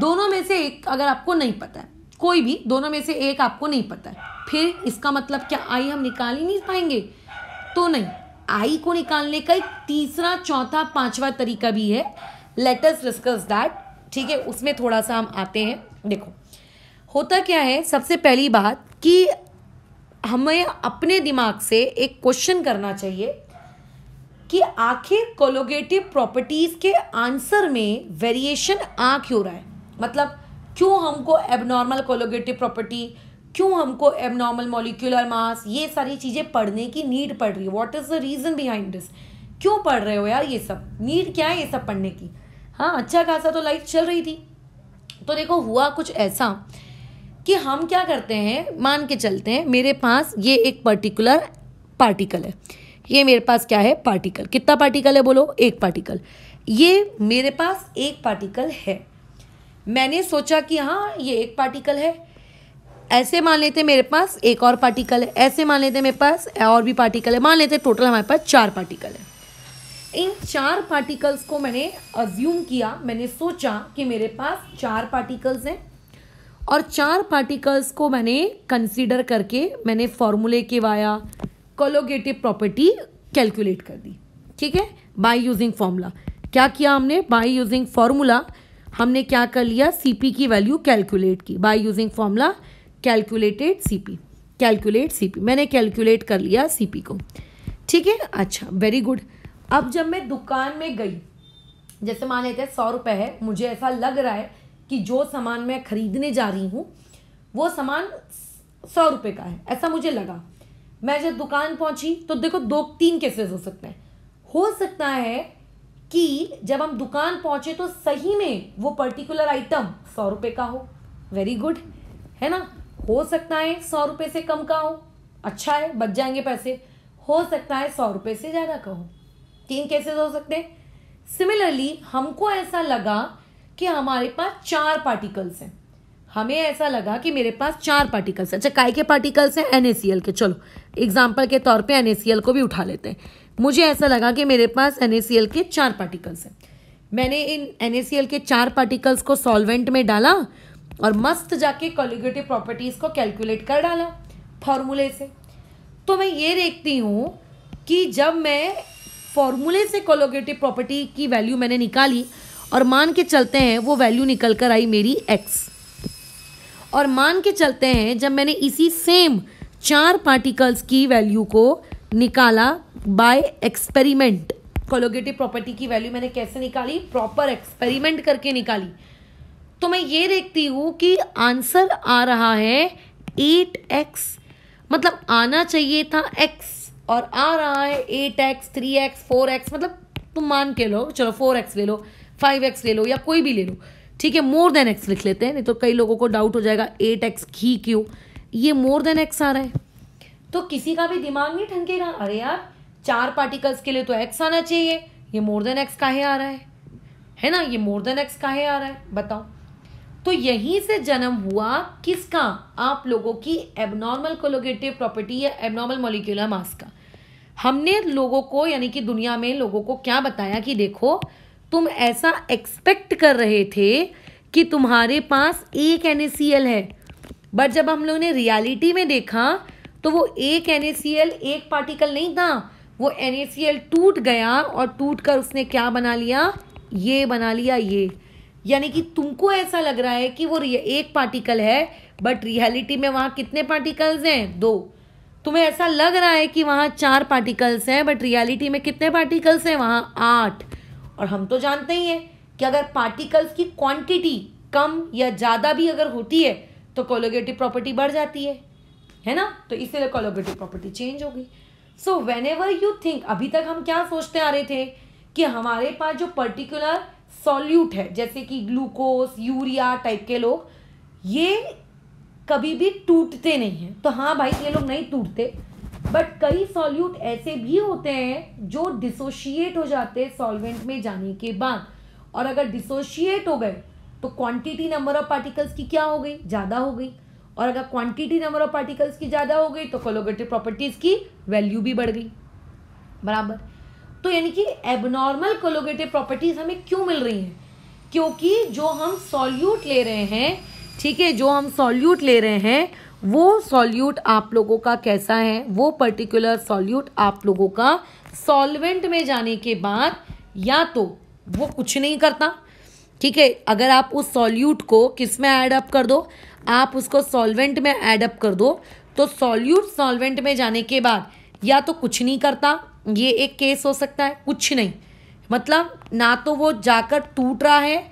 दोनों में से एक अगर आपको नहीं पता है कोई भी दोनों में से एक आपको नहीं पता है फिर इसका मतलब क्या आई हम निकाल ही नहीं पाएंगे तो नहीं आई को निकालने का एक तीसरा चौथा पांचवा तरीका भी है लेटस डिस्कस दैट ठीक है उसमें थोड़ा सा हम आते हैं देखो होता क्या है सबसे पहली बात कि हमें अपने दिमाग से एक क्वेश्चन करना चाहिए कि आखिर कोलोगेटिव प्रॉपर्टीज़ के आंसर में वेरिएशन आ क्यों रहा है मतलब क्यों हमको एबनॉर्मल कोलोगेटिव प्रॉपर्टी क्यों हमको एबनॉर्मल मॉलिक्यूलर मास ये सारी चीज़ें पढ़ने की नीड पड़ रही है what is the reason behind this क्यों पढ़ रहे हो यार ये सब नीड क्या है ये सब पढ़ने की हाँ अच्छा खासा तो लाइफ चल रही थी तो देखो हुआ कुछ ऐसा कि हम क्या करते हैं मान के चलते हैं मेरे पास ये एक पर्टिकुलर पार्टिकल है ये मेरे पास क्या है पार्टिकल कितना पार्टिकल है बोलो एक पार्टिकल ये मेरे पास एक पार्टिकल है मैंने सोचा कि हाँ ये एक पार्टिकल है ऐसे मान लेते मेरे पास एक और पार्टिकल है ऐसे मान लेते मेरे पास और भी पार्टिकल है मान लेते टोटल हमारे पास चार पार्टिकल है इन चार पार्टिकल्स को मैंने अज्यूम किया मैंने सोचा कि मेरे पास चार पार्टिकल्स हैं और चार पार्टिकल्स को मैंने कंसीडर करके मैंने फॉर्मूले के वाया कोलोगेटिव प्रॉपर्टी कैलकुलेट कर दी ठीक है बाय यूजिंग फॉर्मूला क्या किया हमने बाय यूजिंग फॉर्मूला हमने क्या कर लिया सीपी की वैल्यू कैलकुलेट की by using formula calculated CP calculate CP मैंने कैलकुलेट कर लिया सीपी को ठीक है अच्छा वेरी गुड अब जब मैं दुकान में गई जैसे मान लेते हैं सौ रुपये है मुझे ऐसा लग रहा है कि जो सामान मैं खरीदने जा रही हूँ वो सामान सौ रुपये का है ऐसा मुझे लगा मैं जब दुकान पहुंची तो देखो दो तीन केसेस हो सकते हैं हो सकता है कि जब हम दुकान पहुंचे तो सही में वो पर्टिकुलर आइटम सौ रुपये का हो वेरी गुड है ना हो सकता है सौ रुपये से कम का हो अच्छा है बच जाएंगे पैसे हो सकता है सौ रुपये से ज़्यादा का हो तीन केसेस हो सकते हैं सिमिलरली हमको ऐसा लगा कि हमारे पास चार पार्टिकल्स हैं हमें ऐसा लगा कि मेरे पास चार पार्टिकल्स हैं अच्छा काय के पार्टिकल्स हैं एन के चलो एग्जाम्पल के तौर पे एन को भी उठा लेते हैं मुझे ऐसा लगा कि मेरे पास एन के चार पार्टिकल्स हैं मैंने in an A C L के चार पार्टिकल्स को सॉल्वेंट में डाला और मस्त जाके कॉलिगेटिव प्रॉपर्टीज़ को कैलकुलेट कर डाला फॉर्मूले से तो मैं ये देखती हूँ कि जब मैं फॉर्मूले से कोलोगेटिव प्रॉपर्टी की वैल्यू मैंने निकाली और मान के चलते हैं वो वैल्यू निकल कर आई मेरी एक्स और मान के चलते हैं जब मैंने इसी सेम चार पार्टिकल्स की वैल्यू को निकाला बाय एक्सपेरिमेंट कोलोगेटिव प्रॉपर्टी की वैल्यू मैंने कैसे निकाली प्रॉपर एक्सपेरिमेंट करके निकाली तो मैं ये देखती हूँ कि आंसर आ रहा है एट एक्स मतलब आना चाहिए था एक्स और आ रहा है at X three X four X मतलब तुम मान के लो चलो फोर एक्स ले लो फाइव एक्स ले लो या कोई भी ले लो ठीक है मोर देन एक्स लिख लेते हैं नहीं तो कई लोगों को डाउट हो जाएगा एट एक्स ही क्यों ये मोर देन एक्स आ रहा है तो किसी का भी दिमाग नहीं ठंकेगा अरे यार चार पार्टिकल्स के लिए तो एक्स आना चाहिए ये मोर देन एक्स काहे आ रहा है है ना ये मोर देन एक्स काहे आ रहा है बताओ तो यहीं से जन्म हुआ किसका आप लोगों की एबनॉर्मल कोलोगेटिव प्रॉपर्टी या एबनॉर्मल मोलिकुलर मास का हमने लोगों को यानी कि दुनिया में लोगों को क्या बताया कि देखो तुम ऐसा एक्सपेक्ट कर रहे थे कि तुम्हारे पास एक एन है बट जब हम लोगों ने रियलिटी में देखा तो वो एक एन एक पार्टिकल नहीं था वो एन टूट गया और टूट कर उसने क्या बना लिया ये बना लिया ये यानी कि तुमको ऐसा लग रहा है कि वो एक पार्टिकल है बट रियलिटी में वहाँ कितने पार्टिकल्स हैं दो तुम्हें ऐसा लग रहा है कि वहाँ चार पार्टिकल्स हैं बट रियलिटी में कितने पार्टिकल्स हैं वहाँ आठ और हम तो जानते ही हैं कि अगर पार्टिकल्स की क्वांटिटी कम या ज़्यादा भी अगर होती है तो कोलोगेटिव प्रॉपर्टी बढ़ जाती है है ना तो इसीलिए कोलोगेटिव प्रॉपर्टी चेंज हो गई so whenever you think अभी तक हम क्या सोचते आ रहे थे कि हमारे पास जो पर्टिकुलर सॉल्यूट है जैसे कि ग्लूकोज यूरिया टाइप के लोग ये कभी भी टूटते नहीं हैं तो हाँ भाई ये लोग नहीं टूटते बट कई सॉल्यूट ऐसे भी होते हैं जो डिसोशिएट हो जाते हैं सॉल्वेंट में जाने के बाद और अगर डिसोशिएट हो गए तो क्वांटिटी नंबर ऑफ पार्टिकल्स की क्या हो गई ज़्यादा हो गई और अगर क्वांटिटी नंबर ऑफ पार्टिकल्स की ज़्यादा हो गई तो कोलोगेटिव प्रॉपर्टीज़ की वैल्यू भी बढ़ गई बराबर तो यानी कि एबनॉर्मल कोलोगेटिव प्रॉपर्टीज़ हमें क्यों मिल रही हैं क्योंकि जो हम सॉल्यूट ले रहे हैं ठीक है जो हम सॉल्यूट ले रहे हैं वो सॉल्यूट आप लोगों का कैसा है वो पर्टिकुलर सॉल्यूट आप लोगों का सॉल्वेंट में जाने के बाद या तो वो कुछ नहीं करता ठीक है अगर आप उस सॉल्यूट को किस में एडअप कर दो आप उसको सॉल्वेंट में एडअप कर दो तो सॉल्यूट सॉल्वेंट में जाने के बाद या तो कुछ नहीं करता ये एक केस हो सकता है कुछ नहीं मतलब ना तो वो जाकर टूट रहा है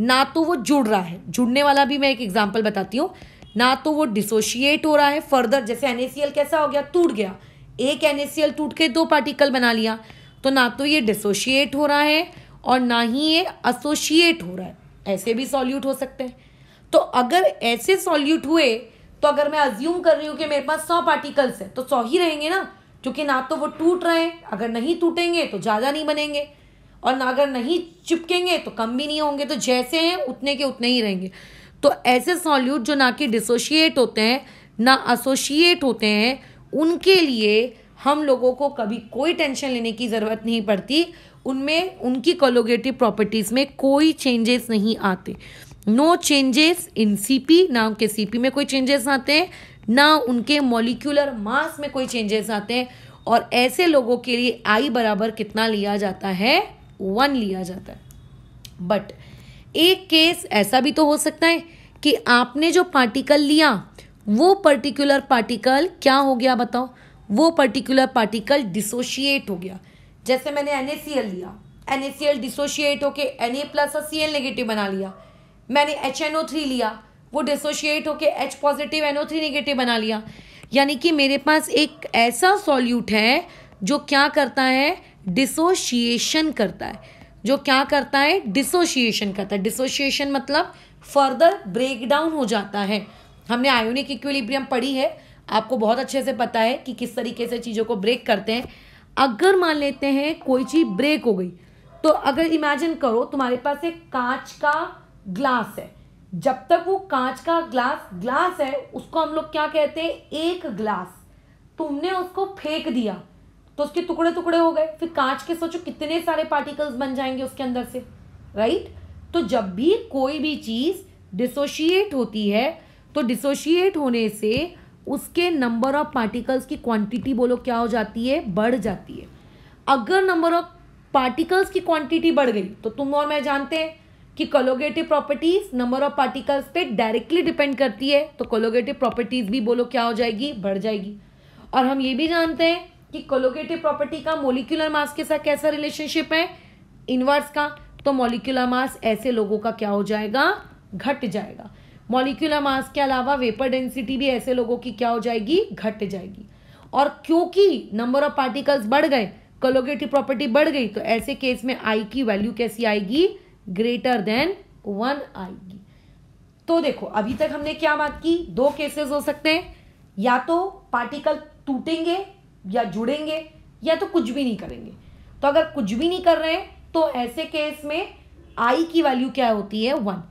ना तो वो जुड़ रहा है जुड़ने वाला भी मैं एक एग्जाम्पल बताती हूँ ना तो वो डिसोशिएट हो रहा है फर्दर जैसे एन कैसा हो गया टूट गया एक एन टूट के दो पार्टिकल बना लिया तो ना तो ये डिसोशिएट हो रहा है और ना ही ये असोशिएट हो रहा है ऐसे भी सॉल्यूट हो सकते हैं तो अगर ऐसे सॉल्यूट हुए तो अगर मैं अज्यूम कर रही हूँ कि मेरे पास सौ पार्टिकल्स हैं तो सौ ही रहेंगे ना क्योंकि ना तो वो टूट रहे हैं अगर नहीं टूटेंगे तो ज़्यादा नहीं बनेंगे और ना अगर नहीं चिपकेंगे तो कम भी नहीं होंगे तो जैसे हैं उतने के उतने ही रहेंगे तो ऐसे सॉल्यूट जो ना कि डिसोशिएट होते हैं ना असोशिएट होते हैं उनके लिए हम लोगों को कभी कोई टेंशन लेने की ज़रूरत नहीं पड़ती उनमें उनकी कोलोगेटिव प्रॉपर्टीज़ में कोई चेंजेस नहीं आते नो चेंजेस इन सीपी ना उनके सीपी में कोई चेंजेस आते हैं ना उनके मॉलिक्यूलर मास में कोई चेंजेस आते हैं और ऐसे लोगों के लिए आई बराबर कितना लिया जाता है वन लिया जाता है बट एक केस ऐसा भी तो हो सकता है कि आपने जो पार्टिकल लिया वो पर्टिकुलर पार्टिकल क्या हो गया बताओ वो पर्टिकुलर पार्टिकल डिसोशिएट हो गया जैसे मैंने एन लिया N A C L dissociate होके एन ए प्लस और सी एल नेगेटिव बना लिया मैंने एच एन ओ थ्री लिया वो डिसोशिएट होके H positive N O three negative बना लिया यानी कि मेरे पास एक ऐसा सॉल्यूट है जो क्या करता है डिसोशिएशन करता है जो क्या करता है डिसोशिएशन करता है डिसोशिएशन मतलब फर्दर ब्रेक डाउन हो जाता है हमने आयोनिक इक्विलिब्रियम पढ़ी है आपको बहुत अच्छे से पता है कि किस तरीके से चीज़ों को ब्रेक करते हैं अगर मान लेते हैं कोई चीज़ ब्रेक हो गई तो अगर इमेजिन करो तुम्हारे पास एक कांच का ग्लास है जब तक वो कांच का ग्लास ग्लास है उसको हम लोग क्या कहते हैं एक ग्लास तुमने उसको फेंक दिया तो उसके टुकड़े टुकड़े हो गए फिर कांच के सोचो कितने सारे पार्टिकल्स बन जाएंगे उसके अंदर से राइट तो जब भी कोई भी चीज़ डिसोशिएट होती है तो डिसोशिएट होने से उसके नंबर ऑफ पार्टिकल्स की क्वांटिटी बोलो क्या हो जाती है बढ़ जाती है अगर नंबर ऑफ पार्टिकल्स की क्वांटिटी बढ़ गई तो तुम और मैं जानते हैं कि colligative properties number of particles पे डायरेक्टली डिपेंड करती है तो कोलोगेटिव प्रॉपर्टीज भी बोलो क्या हो जाएगी बढ़ जाएगी और हम ये भी जानते हैं कि कोलोगेटिव प्रॉपर्टी का मोलिकुलर मास के साथ कैसा रिलेशनशिप है इनवर्स का तो मोलिकुलर मास ऐसे लोगों का क्या हो जाएगा घट जाएगा मोलिकुलर मास के अलावा वेपर डेंसिटी भी ऐसे लोगों की क्या हो जाएगी घट जाएगी और क्योंकि नंबर ऑफ पार्टिकल्स बढ़ गए कोलोगेटिव प्रॉपर्टी बढ़ गई तो ऐसे केस में आई की वैल्यू कैसी आएगी ग्रेटर देन वन आएगी तो देखो अभी तक हमने क्या बात की दो केसेस हो सकते हैं या तो पार्टिकल टूटेंगे या जुड़ेंगे या तो कुछ भी नहीं करेंगे तो अगर कुछ भी नहीं कर रहे हैं तो ऐसे केस में आई की वैल्यू क्या होती है वन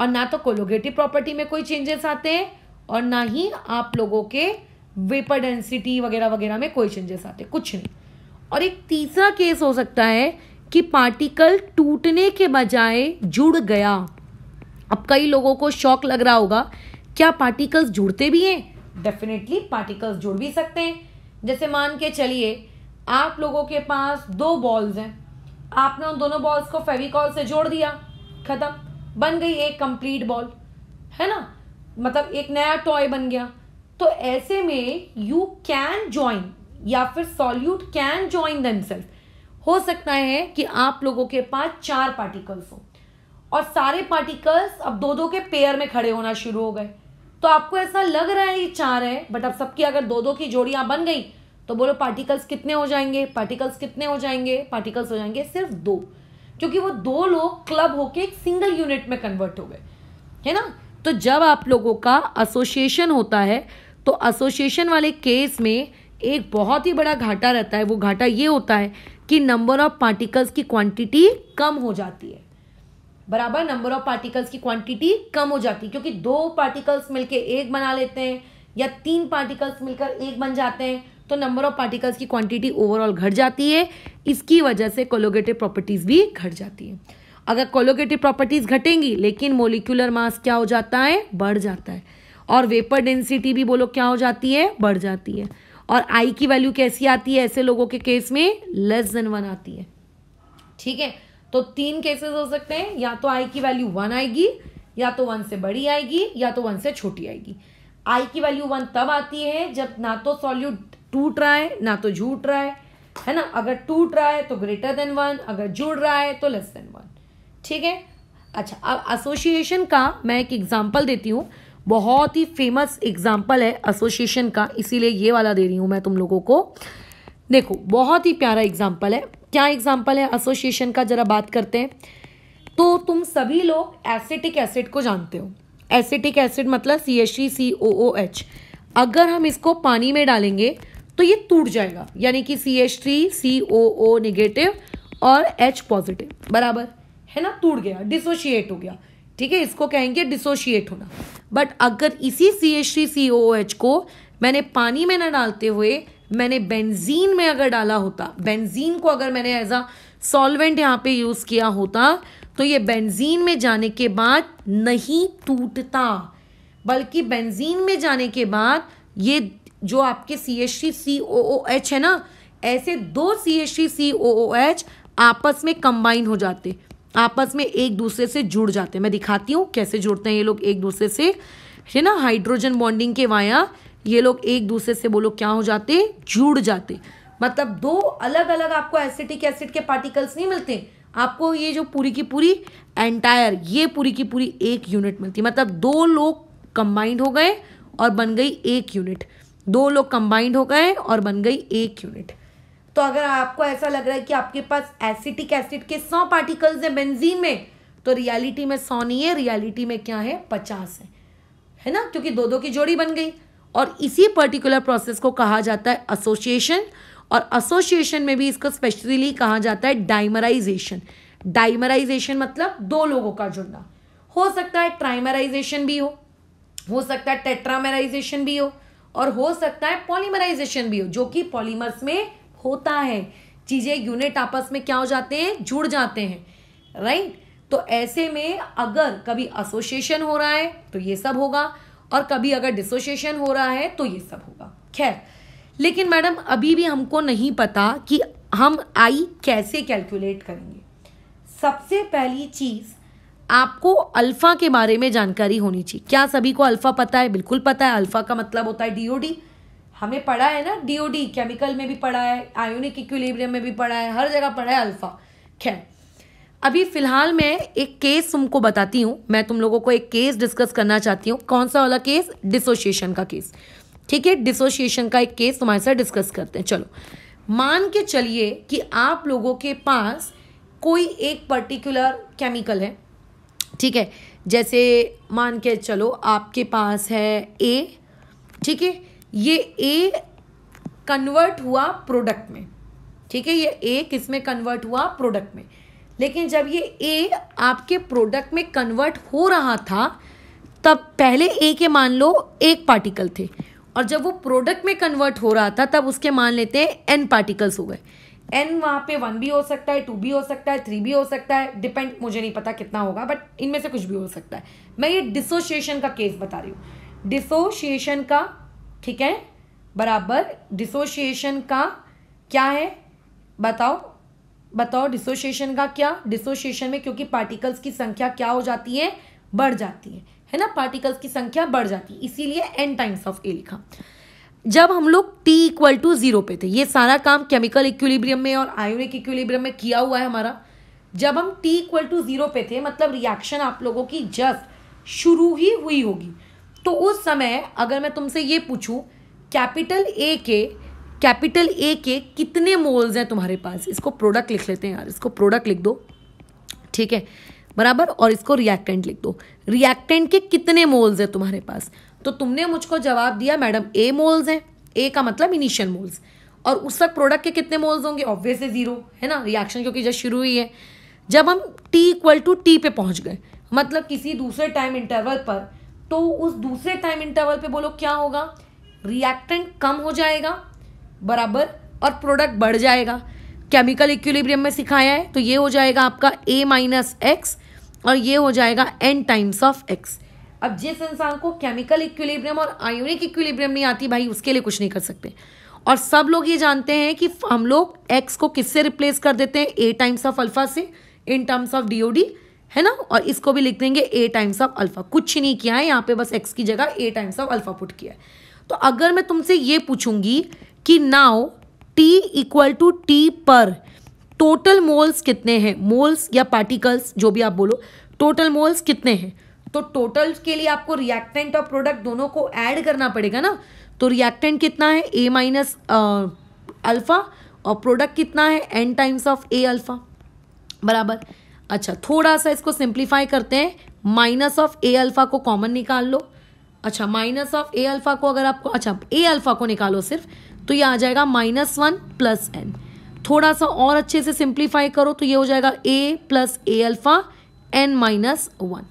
और ना तो कोलोगेटिव प्रॉपर्टी में कोई चेंजेस आते हैं और ना ही आप लोगों के वेपर डेंसिटी वगैरह वगैरह में कोई चेंजेस आते कुछ नहीं और एक तीसरा केस हो सकता है कि पार्टिकल टूटने के बजाय जुड़ गया अब कई लोगों को शौक लग रहा होगा क्या पार्टिकल्स जुड़ते भी हैं डेफिनेटली पार्टिकल्स जुड़ भी सकते हैं जैसे मान के चलिए आप लोगों के पास दो बॉल्स हैं आपने उन दोनों बॉल्स को फेविकॉल से जोड़ दिया ख़त्म बन गई एक कंप्लीट बॉल है ना मतलब एक नया टॉय बन गया तो ऐसे में यू कैन ज्वाइन या फिर सॉल्यूट कैन ज्वाइन दमसेल्फ हो सकता है कि आप लोगों के पास चार पार्टिकल्स हो और सारे पार्टिकल्स अब दो दो के पेयर में खड़े होना शुरू हो गए तो आपको ऐसा लग रहा है ये चार है बट अब सबकी अगर दो दो की जोड़ियां बन गई तो बोलो पार्टिकल्स कितने हो जाएंगे पार्टिकल्स कितने हो जाएंगे पार्टिकल्स हो जाएंगे सिर्फ दो क्योंकि वो दो लोग क्लब होके एक सिंगल यूनिट में कन्वर्ट हो गए है ना तो जब आप लोगों का एसोसिएशन होता है तो एसोसिएशन वाले केस में एक बहुत ही बड़ा घाटा रहता है वो घाटा ये होता है कि नंबर ऑफ पार्टिकल्स की क्वांटिटी कम हो जाती है बराबर नंबर ऑफ पार्टिकल्स की क्वांटिटी कम हो जाती है क्योंकि दो पार्टिकल्स मिलकर एक बना लेते हैं या तीन पार्टिकल्स मिलकर एक बन जाते हैं तो नंबर ऑफ पार्टिकल्स की क्वांटिटी ओवरऑल घट जाती है इसकी वजह से कोलोगेटिव प्रॉपर्टीज़ भी घट जाती है अगर कोलोगेटिव प्रॉपर्टीज़ घटेंगी लेकिन मोलिकुलर मास क्या हो जाता है बढ़ जाता है और वेपर डेंसिटी भी बोलो क्या हो जाती है बढ़ जाती है और आई की वैल्यू कैसी आती है ऐसे लोगों के केस में लेस देन वन आती है ठीक है तो तीन केसेस हो सकते हैं या तो आई की वैल्यू वन आएगी या तो वन से बड़ी आएगी या तो वन से छोटी आएगी आई की वैल्यू वन तब आती है जब ना तो सॉल्यूट टूट रहा है ना तो झूठ रहा है है ना अगर टूट रहा है तो ग्रेटर देन वन अगर जुड़ रहा है तो लेस देन वन ठीक है अच्छा अब एसोसिएशन का मैं एक एग्जाम्पल देती हूँ बहुत ही फेमस एग्जाम्पल है एसोसिएशन का इसीलिए ये वाला दे रही हूँ मैं तुम लोगों को देखो बहुत ही प्यारा एग्जाम्पल है क्या एग्जाम्पल है एसोसिएशन का जरा बात करते हैं तो तुम सभी लोग एसिटिक एसिड को जानते हो एसिटिक एसिड मतलब C H T C O O H अगर हम इसको पानी में डालेंगे तो ये टूट जाएगा यानी कि C H three C O O negative और एच पॉजिटिव बराबर है ना टूट गया डिसोशिएट हो गया ठीक है इसको कहेंगे डिसोशिएट होना बट अगर इसी C H three C O H को मैंने पानी में ना डालते हुए मैंने बेंजीन में अगर डाला होता बेंजीन को अगर मैंने एज अ सॉल्वेंट यहाँ पे यूज़ किया होता तो ये बेंजीन में जाने के बाद नहीं टूटता बल्कि बेंजीन में जाने के बाद ये जो आपके C H T C O O H है ना ऐसे दो C H T C O O H आपस में कंबाइन हो जाते आपस में एक दूसरे से जुड़ जाते मैं दिखाती हूँ कैसे जुड़ते हैं ये लोग एक दूसरे से है ना हाइड्रोजन बॉन्डिंग के वाया ये लोग एक दूसरे से बोलो क्या हो जाते जुड़ जाते मतलब दो अलग अलग आपको एसिटिक एसिड के पार्टिकल्स नहीं मिलते आपको ये जो पूरी की पूरी एंटायर ये पूरी की पूरी एक यूनिट मिलती मतलब दो लोग कंबाइंड हो गए और बन गई एक यूनिट दो लोग कंबाइंड हो गए और बन गई एक यूनिट तो अगर आपको ऐसा लग रहा है कि आपके पास एसिटिक एसिड के सौ पार्टिकल्स हैं बेंजीन में तो रियलिटी में सौ नहीं है रियलिटी में क्या है पचास है है ना क्योंकि दो दो की जोड़ी बन गई और इसी पर्टिकुलर प्रोसेस को कहा जाता है एसोसिएशन और एसोसिएशन में भी इसको स्पेशली कहा जाता है डाइमराइजेशन डाइमराइजेशन मतलब दो लोगों का जुड़ना हो सकता है ट्राइमराइजेशन भी हो हो सकता है टेट्रामेराइजेशन भी हो और हो सकता है पॉलीमराइजेशन भी हो जो कि पॉलीमर्स में होता है चीज़ें यूनिट आपस में क्या हो जाते हैं जुड़ जाते हैं राइट तो ऐसे में अगर कभी एसोसिएशन हो रहा है तो ये सब होगा और कभी अगर डिसोसिएशन हो रहा है तो ये सब होगा खैर लेकिन मैडम अभी भी हमको नहीं पता कि हम आई कैसे कैलकुलेट करेंगे सबसे पहली चीज़ आपको अल्फ़ा के बारे में जानकारी होनी चाहिए क्या सभी को अल्फ़ा पता है बिल्कुल पता है अल्फ़ा का मतलब होता है डीओडी हमें पढ़ा है ना डीओडी केमिकल में भी पढ़ा है आयोनिक इक्विलिब्रियम में भी पढ़ा है हर जगह पढ़ा है अल्फ़ा खैर अभी फिलहाल मैं एक केस तुमको बताती हूँ मैं तुम लोगों को एक केस डिस्कस करना चाहती हूँ कौन सा वाला केस डिसोसिएशन का केस ठीक है डिसोसिएशन का एक केस तुम्हारे साथ डिस्कस करते हैं चलो मान के चलिए कि आप लोगों के पास कोई एक पर्टिकुलर केमिकल है ठीक है जैसे मान के चलो आपके पास है ए ठीक है ये ए कन्वर्ट हुआ प्रोडक्ट में ठीक है ये ए किस में कन्वर्ट हुआ प्रोडक्ट में लेकिन जब ये ए आपके प्रोडक्ट में कन्वर्ट हो रहा था तब पहले ए के मान लो एक पार्टिकल थे और जब वो प्रोडक्ट में कन्वर्ट हो रहा था तब उसके मान लेते हैं एन पार्टिकल्स हो गए एन वहाँ पे वन भी हो सकता है टू भी हो सकता है थ्री भी हो सकता है डिपेंड मुझे नहीं पता कितना होगा बट इनमें से कुछ भी हो सकता है मैं ये डिसोशिएशन का केस बता रही हूँ डिसोशिएशन का ठीक है बराबर डिसोशिएशन का क्या है बताओ बताओ डिसोशिएशन का क्या डिसोशिएशन में क्योंकि पार्टिकल्स की संख्या क्या हो जाती है बढ़ जाती है है ना पार्टिकल्स की संख्या बढ़ जाती है इसीलिए एन टाइम्स ऑफ ए लिखा जब हम लोग टी इक्वल टू जीरो पे थे ये सारा काम केमिकल इक्विलिब्रियम में और आयोनिक इक्विलिब्रियम में किया हुआ है हमारा जब हम टी इक्वल टू जीरो पे थे मतलब रिएक्शन आप लोगों की जस्ट शुरू ही हुई होगी तो उस समय अगर मैं तुमसे ये पूछूं कैपिटल ए के कैपिटल ए के कितने मोल्स हैं तुम्हारे पास इसको प्रोडक्ट लिख लेते हैं यार इसको प्रोडक्ट लिख दो ठीक है बराबर और इसको रिएक्टेंट लिख दो रिएक्टेंट के कितने मोल्स हैं तुम्हारे पास तो तुमने मुझको जवाब दिया मैडम ए मोल्स हैं ए का मतलब इनिशियल मोल्स और उस वक्त प्रोडक्ट के कितने मोल्स होंगे ऑब्वियस है जीरो है ना रिएक्शन क्योंकि जब शुरू हुई है जब हम टी इक्वल टू टी पे पहुंच गए मतलब किसी दूसरे टाइम इंटरवल पर तो उस दूसरे टाइम इंटरवल पे बोलो क्या होगा रिएक्टेंट कम हो जाएगा बराबर और प्रोडक्ट बढ़ जाएगा केमिकल इक्विलिब्रियम में सिखाया है तो ये हो जाएगा आपका ए माइनस एक्स और ये हो जाएगा एन टाइम्स ऑफ एक्स अब जिस इंसान को केमिकल इक्विलिब्रियम और आयोनिक इक्विलिब्रियम नहीं आती भाई उसके लिए कुछ नहीं कर सकते और सब लोग ये जानते हैं कि हम लोग एक्स को किससे रिप्लेस कर देते हैं ए टाइम्स ऑफ अल्फा से इन टर्म्स ऑफ डीओडी है ना और इसको भी लिख देंगे ए टाइम्स ऑफ अल्फा कुछ नहीं किया है यहाँ पे बस एक्स की जगह A times of alpha put किया है तो अगर मैं तुमसे ये पूछूंगी कि now T equal to T पर टोटल मोल्स कितने हैं मोल्स या पार्टिकल्स जो भी आप बोलो टोटल मोल्स कितने हैं तो टोटल के लिए आपको रिएक्टेंट और प्रोडक्ट दोनों को ऐड करना पड़ेगा ना तो रिएक्टेंट कितना है ए माइनस अल्फ़ा और प्रोडक्ट कितना है N times of A alpha बराबर अच्छा थोड़ा सा इसको सिंप्लीफाई करते हैं माइनस ऑफ ए अल्फ़ा को कॉमन निकाल लो अच्छा माइनस ऑफ ए अल्फ़ा को अगर आपको अच्छा ए अल्फ़ा को निकालो सिर्फ तो ये आ जाएगा माइनस वन प्लस एन थोड़ा सा और अच्छे से सिंप्लीफाई करो तो ये हो जाएगा A plus A alpha N minus one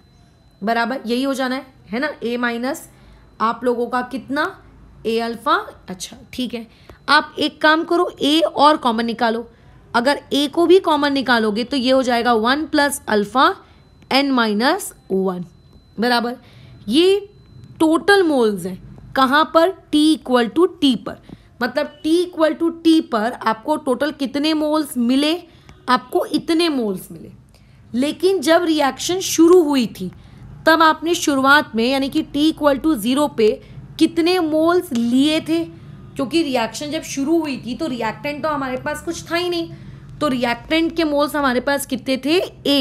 बराबर यही हो जाना है है ना ए माइनस आप लोगों का कितना ए अल्फ़ा अच्छा ठीक है आप एक काम करो ए और कॉमन निकालो अगर ए को भी कॉमन निकालोगे तो ये हो जाएगा one plus alpha N minus one बराबर ये टोटल मोल्स हैं कहाँ पर टी इक्वल टू टी पर मतलब टी इक्वल टू टी पर आपको टोटल कितने मोल्स मिले आपको इतने मोल्स मिले लेकिन जब रिएक्शन शुरू हुई थी तब आपने शुरुआत में यानी कि टी इक्वल टू ज़ीरो पे कितने मोल्स लिए थे क्योंकि रिएक्शन जब शुरू हुई थी तो रिएक्टेंट तो हमारे पास कुछ था ही नहीं तो रिएक्टेंट के मोल्स हमारे पास कितने थे ए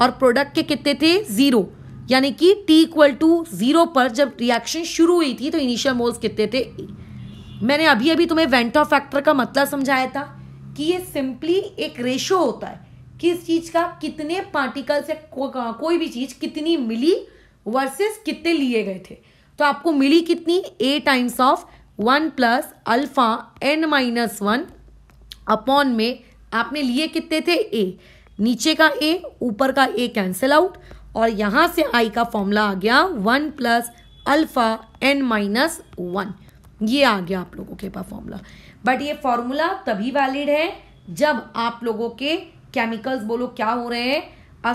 और प्रोडक्ट के कितने थे ज़ीरो यानी कि टी इक्वल टू ज़ीरो पर जब रिएक्शन शुरू हुई थी तो इनिशियल मोल्स कितने थे ए मैंने अभी अभी तुम्हें वेंटा फैक्टर का मतलब समझाया था कि ये सिंपली एक रेशो होता है किस चीज का कितने पार्टिकल से को, कोई भी चीज कितनी मिली वर्सेस कितने लिए गए थे तो आपको मिली कितनी A times of one plus alpha N minus one upon में आपने लिए कितने थे ए नीचे का ए ऊपर का ए कैंसिल आउट और यहाँ से आई का फॉर्मूला आ गया one plus alpha N minus one ये आ गया आप लोगों के पास फॉर्मूला बट ये फॉर्मूला तभी वैलिड है जब आप लोगों के केमिकल्स बोलो क्या हो रहे हैं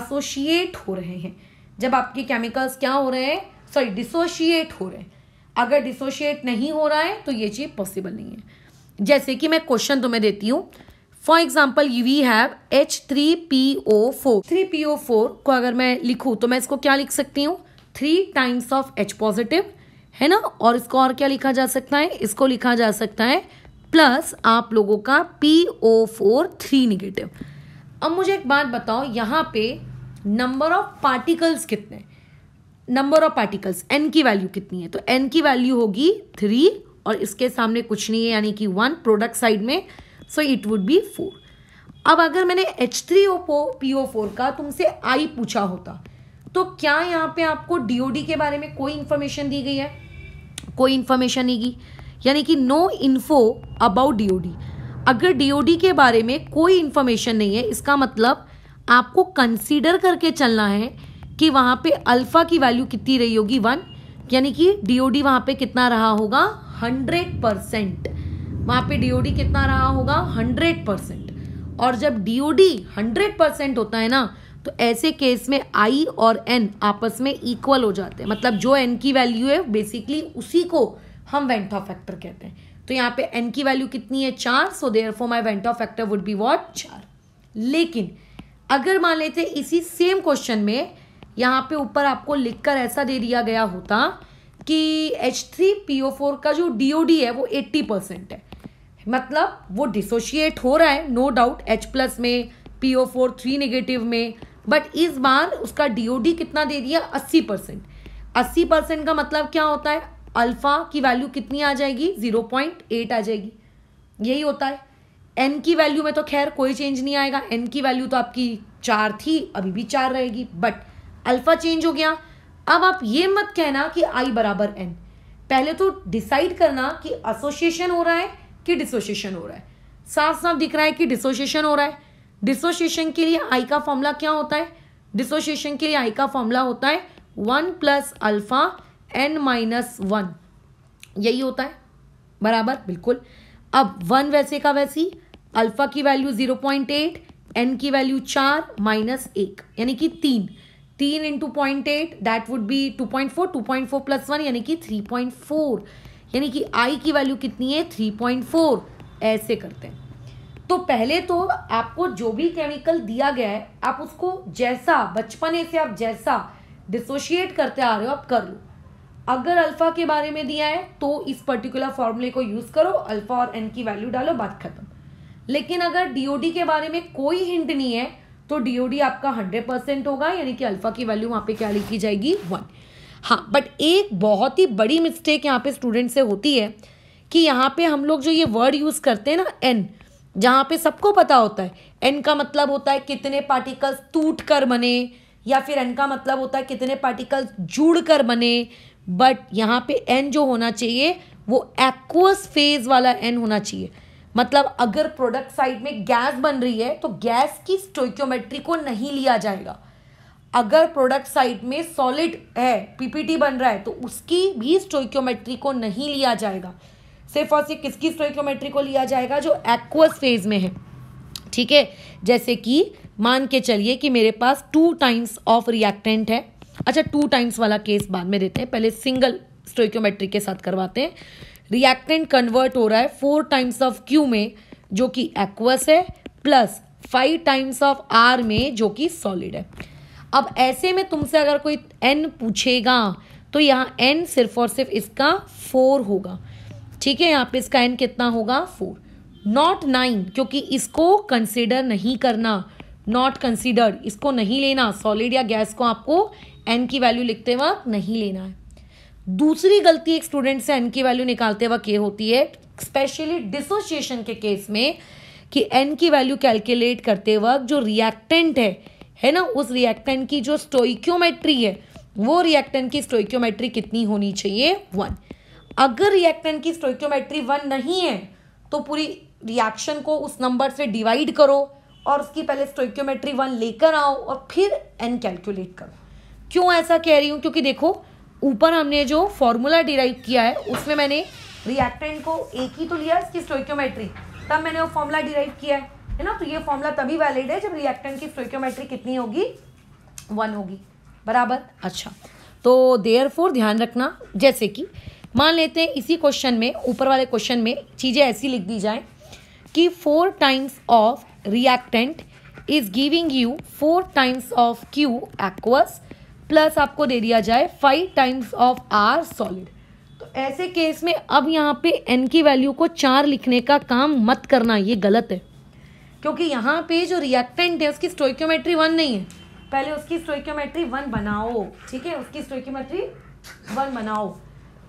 एसोशिएट हो रहे हैं जब आपके केमिकल्स क्या हो रहे हैं सॉरी डिसोशिएट हो रहे हैं अगर डिसोशिएट नहीं हो रहा है तो ये चीज़ पॉसिबल नहीं है जैसे कि मैं क्वेश्चन तुम्हें देती हूँ for example you we have H three P O four three P O four को अगर मैं लिखूँ तो मैं इसको क्या लिख सकती हूँ three times of H positive है ना और इसको और क्या लिखा जा सकता है इसको लिखा जा सकता है प्लस आप लोगों का P O four three negative अब मुझे एक बात बताओ यहाँ पे नंबर ऑफ पार्टिकल्स कितने नंबर ऑफ पार्टिकल्स एन की वैल्यू कितनी है तो एन की वैल्यू होगी थ्री और इसके सामने कुछ नहीं है यानी कि वन प्रोडक्ट साइड में so it would be four अब अगर मैंने H three O P O four का तुमसे आई पूछा होता तो क्या यहाँ पे आपको डीओडी के बारे में कोई इन्फॉर्मेशन दी गई है कोई इन्फॉर्मेशन नहीं की यानी कि नो इन्फो अबाउट डीओडी अगर डीओडी के बारे में कोई इन्फॉर्मेशन नहीं है इसका मतलब आपको कंसीडर करके चलना है कि वहाँ पे अल्फ़ा की वैल्यू कितनी रही होगी वन यानी कि डीओडी वहाँ पे कितना रहा होगा हंड्रेड परसेंट वहाँ पे डीओडी कितना रहा होगा हंड्रेड परसेंट और जब डीओडी हंड्रेड परसेंट होता है ना तो ऐसे केस में आई और एन आपस में इक्वल हो जाते हैं मतलब जो एन की वैल्यू है बेसिकली उसी को हम वेंटा फैक्टर कहते हैं तो यहाँ पे एन की वैल्यू कितनी है चार so therefore my van't Hoff factor would be what चार लेकिन अगर मान लेते इसी सेम क्वेश्चन में यहाँ पे ऊपर आपको लिखकर ऐसा दे दिया गया होता कि H three P O four का जो डी ओ डी है वो एट्टी परसेंट है मतलब वो डिसोशिएट हो रहा है नो डाउट एच प्लस में P O four three negative में बट इस बार उसका डीओडी कितना दे दिया अस्सी परसेंट अस्सी परसेंट का मतलब क्या होता है अल्फा की वैल्यू कितनी आ जाएगी जीरो पॉइंट एट आ जाएगी यही होता है एन की वैल्यू में तो खैर कोई चेंज नहीं आएगा एन की वैल्यू तो आपकी चार थी अभी भी चार रहेगी बट अल्फा चेंज हो गया अब आप ये मत कहना कि आई बराबर एन पहले तो डिसाइड करना कि एसोसिएशन हो रहा है कि डिसोसिएशन हो रहा है साफ साफ दिख रहा है कि डिसोसिएशन हो रहा है डिसोशिएशन के लिए आई का फॉर्मूला क्या होता है डिसोशिएशन के लिए आई का फॉर्मूला होता है one plus alpha N minus one यही होता है बराबर बिल्कुल अब वन वैसे का वैसी अल्फा की value zero point eight N की वैल्यू चार माइनस एक यानी कि तीन तीन into point eight that would be two point four two point four plus one यानी कि थ्री पॉइंट फोर यानी कि आई की वैल्यू कितनी है थ्री पॉइंट फोर ऐसे करते हैं तो पहले तो आपको जो भी केमिकल दिया गया है आप उसको जैसा बचपने से आप जैसा डिसोशिएट करते आ रहे हो आप कर लो अगर अल्फ़ा के बारे में दिया है तो इस पर्टिकुलर फॉर्मूले को यूज़ करो अल्फ़ा और एन की वैल्यू डालो बात खत्म लेकिन अगर डीओडी के बारे में कोई हिंट नहीं है तो डीओडी आपका हंड्रेड परसेंट होगा यानी कि अल्फ़ा की वैल्यू वहां पे क्या लिखी जाएगी वन हाँ बट एक बहुत ही बड़ी मिस्टेक यहाँ पे स्टूडेंट से होती है कि यहाँ पे हम लोग जो ये वर्ड यूज़ करते हैं ना एन जहाँ पे सबको पता होता है एन का मतलब होता है कितने पार्टिकल्स टूट कर बने या फिर एन का मतलब होता है कितने पार्टिकल्स जुड़ कर बने बट यहाँ पे एन जो होना चाहिए वो एक्वस फेज वाला एन होना चाहिए मतलब अगर प्रोडक्ट साइड में गैस बन रही है तो गैस की स्टोक्योमेट्री को नहीं लिया जाएगा अगर प्रोडक्ट साइड में सॉलिड है पीपीटी बन रहा है तो उसकी भी स्टोक्योमेट्री को नहीं लिया जाएगा सिर्फ और सिर्फ किसकी स्टोइकोमेट्री को लिया जाएगा जो एक्वस फेज में है ठीक है जैसे कि मान के चलिए कि मेरे पास टू टाइम्स ऑफ रिएक्टेंट है अच्छा टू टाइम्स वाला केस बाद में देते हैं पहले सिंगल स्टोइकोमेट्री के साथ करवाते हैं रिएक्टेंट कन्वर्ट हो रहा है फोर टाइम्स ऑफ क्यू में जो कि एक्वस है plus five times of R में जो कि सॉलिड है अब ऐसे में तुमसे अगर कोई एन पूछेगा तो यहाँ एन सिर्फ और सिर्फ इसका फोर होगा ठीक है यहाँ पे इसका एन कितना होगा फोर नॉट नाइन क्योंकि इसको कंसिडर नहीं करना नॉट कंसिडर्ड इसको नहीं लेना सॉलिड या गैस को आपको एन की वैल्यू लिखते वक्त नहीं लेना है दूसरी गलती एक स्टूडेंट से एन की वैल्यू निकालते वक्त ये होती है स्पेशली डिसोसिएशन के केस में कि एन की वैल्यू कैलकुलेट करते वक्त जो रिएक्टेंट है है ना उस रिएक्टेंट की जो स्टोइक्योमेट्री है वो रिएक्टेंट की स्टोइक्योमेट्री कितनी होनी चाहिए वन अगर रिएक्टेंट की स्टोक्योमेट्री वन नहीं है तो पूरी रिएक्शन को उस नंबर से डिवाइड करो और उसकी पहले स्टोक्योमेट्री वन लेकर आओ और फिर एन कैलकुलेट करो क्यों ऐसा कह रही हूँ क्योंकि देखो ऊपर हमने जो फॉर्मूला डिराइव किया है उसमें मैंने रिएक्टेंट को एक ही तो लिया इसकी स्टोक्योमेट्री तब मैंने वो फॉर्मूला डिराइव किया है है ना तो ये फॉर्मूला तभी वैलिड है जब रिएक्टेंट की स्टोक्योमेट्री कितनी होगी वन होगी बराबर अच्छा तो देयर फोर ध्यान रखना जैसे कि मान लेते हैं इसी क्वेश्चन में ऊपर वाले क्वेश्चन में चीज़ें ऐसी लिख दी जाए कि four times of reactant is giving you four times of Q aqueous plus आपको दे दिया जाए five times of R solid तो ऐसे केस में अब यहाँ पे एन की वैल्यू को चार लिखने का काम मत करना ये गलत है क्योंकि यहाँ पे जो रिएक्टेंट है उसकी स्टोक्योमेट्री वन नहीं है पहले उसकी स्टोक्योमेट्री वन बनाओ ठीक है उसकी स्टोक्योमेट्री वन बनाओ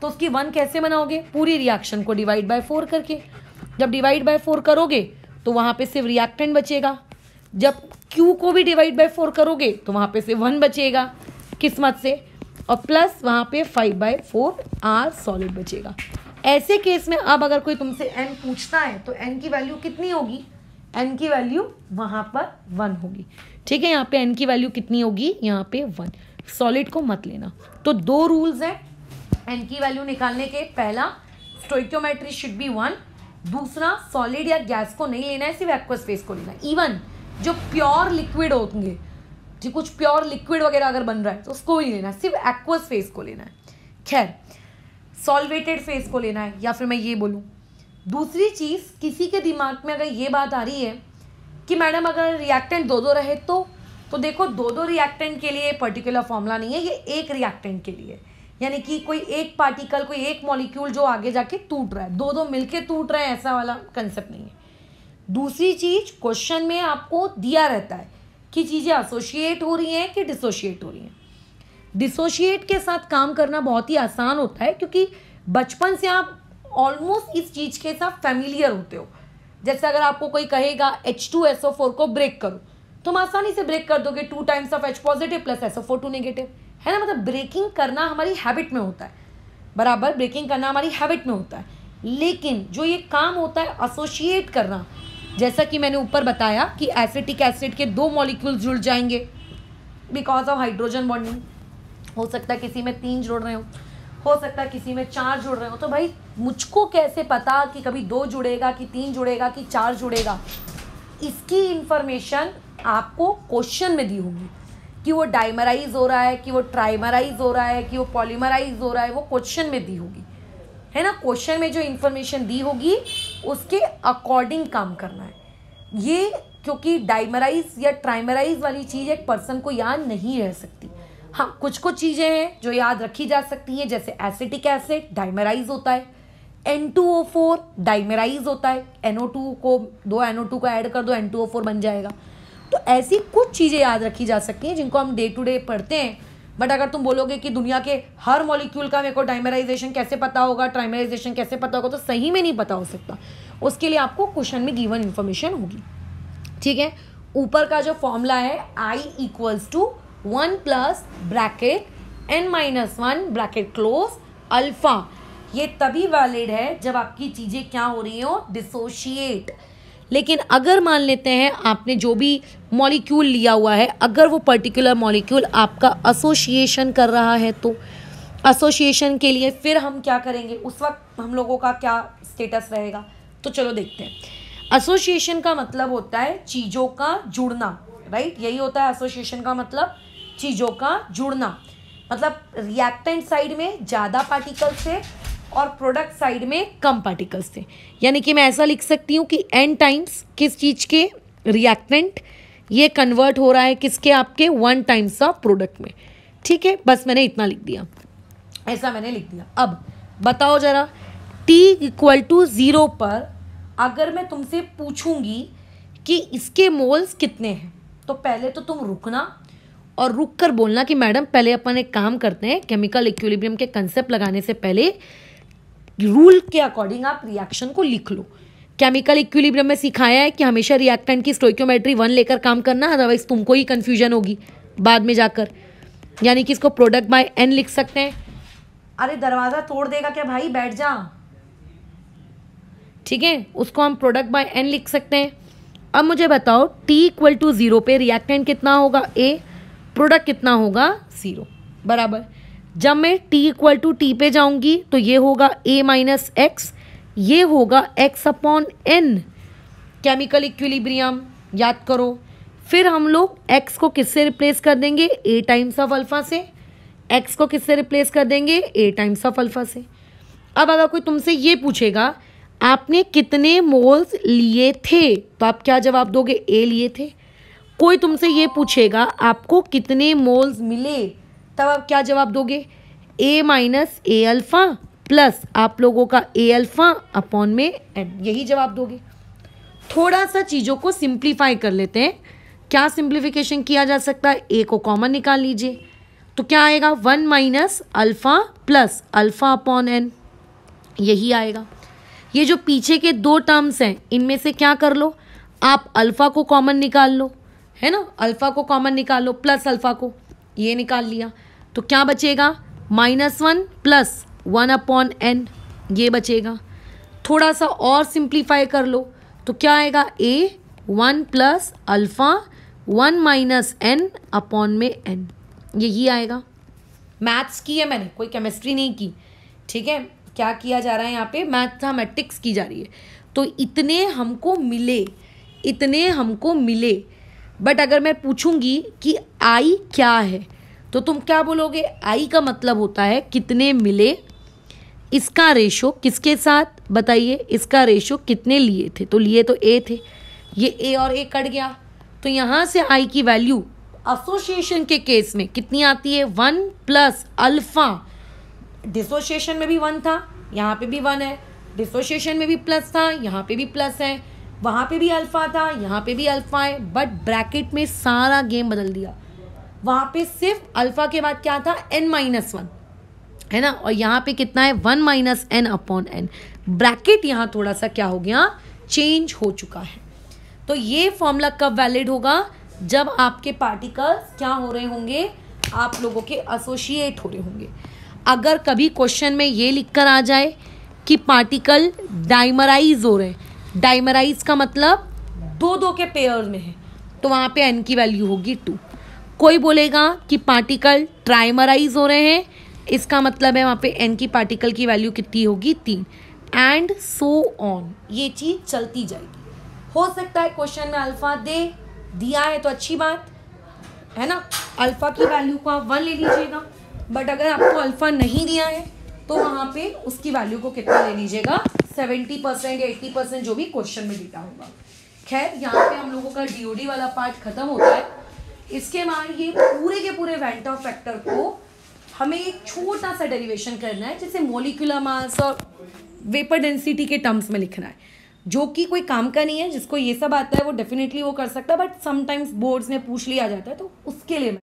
तो उसकी वन कैसे बनाओगे पूरी रिएक्शन को डिवाइड बाय फोर करके जब डिवाइड बाय फोर करोगे तो वहां पे सिर्फ रिएक्टेंट बचेगा जब क्यू को भी डिवाइड बाय फोर करोगे तो वहां पे सिर्फ वन बचेगा किस्मत से और प्लस वहां पे five by four R solid बचेगा ऐसे केस में अब अगर कोई तुमसे एन पूछता है तो एन की वैल्यू कितनी होगी एन की वैल्यू वहां पर वन होगी ठीक है यहाँ पे एन की वैल्यू कितनी होगी यहाँ पे वन सॉलिड को मत लेना तो दो रूल्स हैं एन की वैल्यू निकालने के पहला स्टोइक्योमेट्री शुड बी वन दूसरा सॉलिड या गैस को नहीं लेना है सिर्फ एक्वा स्पेस को लेना है इवन जो प्योर लिक्विड होंगे जो कुछ प्योर लिक्विड वगैरह अगर बन रहा है तो उसको ही लेना है सिर्फ एक्वस स्पेस को लेना है खैर सॉल्वेटेड फेस को लेना है या फिर मैं ये बोलूँ दूसरी चीज़ किसी के दिमाग में अगर ये बात आ रही है कि मैडम अगर रिएक्टेंट दो दो रहे तो तो देखो दो दो रिएक्टेंट के लिए पर्टिकुलर फॉर्मूला नहीं है ये एक रिएक्टेंट के लिए यानी कि कोई एक पार्टिकल कोई एक मॉलिक्यूल जो आगे जाके टूट रहा है दो दो मिलके टूट रहे हैं ऐसा वाला कंसेप्ट नहीं है दूसरी चीज क्वेश्चन में आपको दिया रहता है कि चीज़ें एसोशिएट हो रही हैं कि डिसोशिएट हो रही हैं डिसोशिएट के साथ काम करना बहुत ही आसान होता है क्योंकि बचपन से आप ऑलमोस्ट इस चीज़ के साथ फैमिलियर होते हो जैसे अगर आपको कोई कहेगा H two S O four को ब्रेक करो तुम आसानी से ब्रेक कर दोगे two times of H positive plus S O four two negative है ना मतलब ब्रेकिंग करना हमारी हैबिट में होता है बराबर ब्रेकिंग करना हमारी हैबिट में होता है लेकिन जो ये काम होता है एसोशिएट करना जैसा कि मैंने ऊपर बताया कि एसिटिक एसिड के दो मॉलिक्यूल्स जुड़ जाएंगे बिकॉज ऑफ हाइड्रोजन बॉन्डिंग हो सकता है किसी में तीन जुड़ रहे हो हो सकता है किसी में चार जुड़ रहे हो तो भाई मुझको कैसे पता कि कभी दो जुड़ेगा कि तीन जुड़ेगा कि चार जुड़ेगा इसकी इन्फॉर्मेशन आपको क्वेश्चन में दी होगी कि वो डाइमराइज हो रहा है कि वो ट्राइमराइज हो रहा है कि वो पॉलीमराइज हो रहा है वो क्वेश्चन में दी होगी है ना क्वेश्चन में जो इन्फॉर्मेशन दी होगी उसके अकॉर्डिंग काम करना है ये क्योंकि डाइमराइज या ट्राइमराइज वाली चीज़ एक पर्सन को याद नहीं रह सकती हाँ कुछ कुछ चीज़ें हैं जो याद रखी जा सकती हैं जैसे एसिटिक एसिड डाइमराइज होता है N two O four dimerise होता है एनओ टू को दो एनओ टू का ऐड कर दो एन टू ओ फोर बन जाएगा तो ऐसी कुछ चीज़ें याद रखी जा सकती हैं जिनको हम डे टू डे पढ़ते हैं बट अगर तुम बोलोगे कि दुनिया के हर मॉलिक्यूल का मेरे को डाइमराइजेशन कैसे पता होगा ट्राइमराइजेशन कैसे पता होगा तो सही में नहीं पता हो सकता उसके लिए आपको क्वेश्चन में गिवन इन्फॉर्मेशन होगी ठीक है ऊपर का जो फॉर्मूला है i equals to one plus bracket N minus one bracket close alpha ये तभी वैलिड है जब आपकी चीज़ें क्या हो रही हो डिसोशिएट लेकिन अगर मान लेते हैं आपने जो भी मॉलिक्यूल लिया हुआ है अगर वो पर्टिकुलर मॉलिक्यूल आपका एसोसिएशन कर रहा है तो एसोसिएशन के लिए फिर हम क्या करेंगे उस वक्त हम लोगों का क्या स्टेटस रहेगा तो चलो देखते हैं एसोसिएशन का मतलब होता है चीज़ों का जुड़ना राइट यही होता है एसोसिएशन का मतलब चीज़ों का जुड़ना मतलब रिएक्टेंट साइड में ज़्यादा पार्टिकल्स है और प्रोडक्ट साइड में कम पार्टिकल्स थे यानी कि मैं ऐसा लिख सकती हूँ कि एन टाइम्स किस चीज़ के रिएक्टेंट ये कन्वर्ट हो रहा है किसके आपके वन टाइम्स ऑफ प्रोडक्ट में ठीक है बस मैंने इतना लिख दिया ऐसा मैंने लिख दिया अब बताओ जरा टी इक्वल टू ज़ीरो पर अगर मैं तुमसे पूछूंगी कि इसके मोल्स कितने हैं तो पहले तो तुम रुकना और रुक कर बोलना कि मैडम पहले अपन एक काम करते हैं केमिकल इक्विलिब्रियम के कंसेप्ट लगाने से पहले रूल के अकॉर्डिंग आप रिएक्शन को लिख लो केमिकल इक्विलिब्रियम में सिखाया है कि हमेशा रिएक्टेंट की स्टोक्योमेट्री वन लेकर काम करना अदरवाइज तुमको ही कन्फ्यूजन होगी बाद में जाकर यानी कि इसको प्रोडक्ट बाय एन लिख सकते हैं अरे दरवाज़ा तोड़ देगा क्या भाई बैठ जा ठीक है उसको हम प्रोडक्ट बाय एन लिख सकते हैं अब मुझे बताओ टी इक्वल टू ज़ीरो पे रिएक्टेंट कितना होगा ए प्रोडक्ट कितना होगा ज़ीरो बराबर जब मैं t इक्वल टू टी पे जाऊंगी तो ये होगा a माइनस एक्स ये होगा x upon N chemical equilibrium याद करो फिर हम लोग x को किससे रिप्लेस कर देंगे a टाइम्स ऑफ अल्फ़ा से x को किससे रिप्लेस कर देंगे a टाइम्स ऑफ अल्फ़ा से अब अगर कोई तुमसे ये पूछेगा आपने कितने मोल्स लिए थे तो आप क्या जवाब दोगे ए लिए थे कोई तुमसे ये पूछेगा आपको कितने मोल्स मिले तब आप क्या जवाब दोगे A minus A alpha plus आप लोगों का ए अल्फ़ा अपॉन में एन यही जवाब दोगे थोड़ा सा चीज़ों को सिंप्लीफाई कर लेते हैं क्या सिंप्लीफिकेशन किया जा सकता है ए को कॉमन निकाल लीजिए तो क्या आएगा one minus alpha plus alpha upon N यही आएगा ये जो पीछे के दो टर्म्स हैं इनमें से क्या कर लो आप अल्फ़ा को कॉमन निकाल लो है ना अल्फ़ा को कॉमन निकाल लो प्लस अल्फ़ा को ये निकाल लिया तो क्या बचेगा minus one plus one upon N ये बचेगा थोड़ा सा और सिंप्लीफाई कर लो तो क्या आएगा A one plus alpha one minus N upon में एन यही आएगा मैथ्स की है मैंने कोई केमिस्ट्री नहीं की ठीक है क्या किया जा रहा है यहाँ पे मैथामेटिक्स की जा रही है तो इतने हमको मिले इतने हमको मिले बट अगर मैं पूछूंगी कि आई क्या है तो तुम क्या बोलोगे आई का मतलब होता है कितने मिले इसका रेशो किसके साथ बताइए इसका रेशो कितने लिए थे तो लिए तो ए थे ये ए और ए कट गया तो यहाँ से आई की वैल्यू एसोसिएशन के केस में कितनी आती है वन प्लस अल्फ़ा डिसोसिएशन में भी वन था यहाँ पे भी वन है डिसोसिएशन में भी प्लस था यहाँ पे भी प्लस है वहाँ पे भी अल्फ़ा था यहाँ पे भी अल्फ़ा है बट ब्रैकेट में सारा गेम बदल दिया वहाँ पे सिर्फ अल्फ़ा के बाद क्या था एन माइनस वन है ना और यहाँ पे कितना है one minus N upon N bracket यहाँ थोड़ा सा क्या हो गया चेंज हो चुका है तो ये फॉर्मूला कब वैलिड होगा जब आपके पार्टिकल्स क्या हो रहे होंगे आप लोगों के एसोशिएट हो रहे होंगे अगर कभी क्वेश्चन में ये लिख कर आ जाए कि पार्टिकल डाइमराइज हो रहे हैं डाइमराइज का मतलब दो दो के पेयर में है तो वहाँ पे एन की वैल्यू होगी टू कोई बोलेगा कि पार्टिकल ट्राइमराइज हो रहे हैं इसका मतलब है वहाँ पे एन की पार्टिकल की वैल्यू कितनी होगी तीन एंड सो ऑन ये चीज़ चलती जाएगी हो सकता है क्वेश्चन में अल्फ़ा दे दिया है तो अच्छी बात है ना अल्फ़ा की वैल्यू को आप वन ले लीजिएगा बट अगर आपको अल्फ़ा नहीं दिया है तो वहां पे उसकी वैल्यू को कितना ले लीजिएगा सेवेंटी परसेंट या एट्टी परसेंट जो भी क्वेश्चन में डेटा होगा खैर यहाँ पे हम लोगों का डीओडी वाला पार्ट खत्म होता है इसके बाद ये पूरे के पूरे वेंट ऑफ फैक्टर को हमें एक छोटा सा डेरिवेशन करना है जैसे मोलिकुलर मास और वेपर डेंसिटी के टर्म्स में लिखना है जो कि कोई काम का नहीं है जिसको ये सब आता है वो डेफिनेटली वो कर सकता है बट समटाइम्स बोर्ड्स में पूछ लिया जाता है तो उसके लिए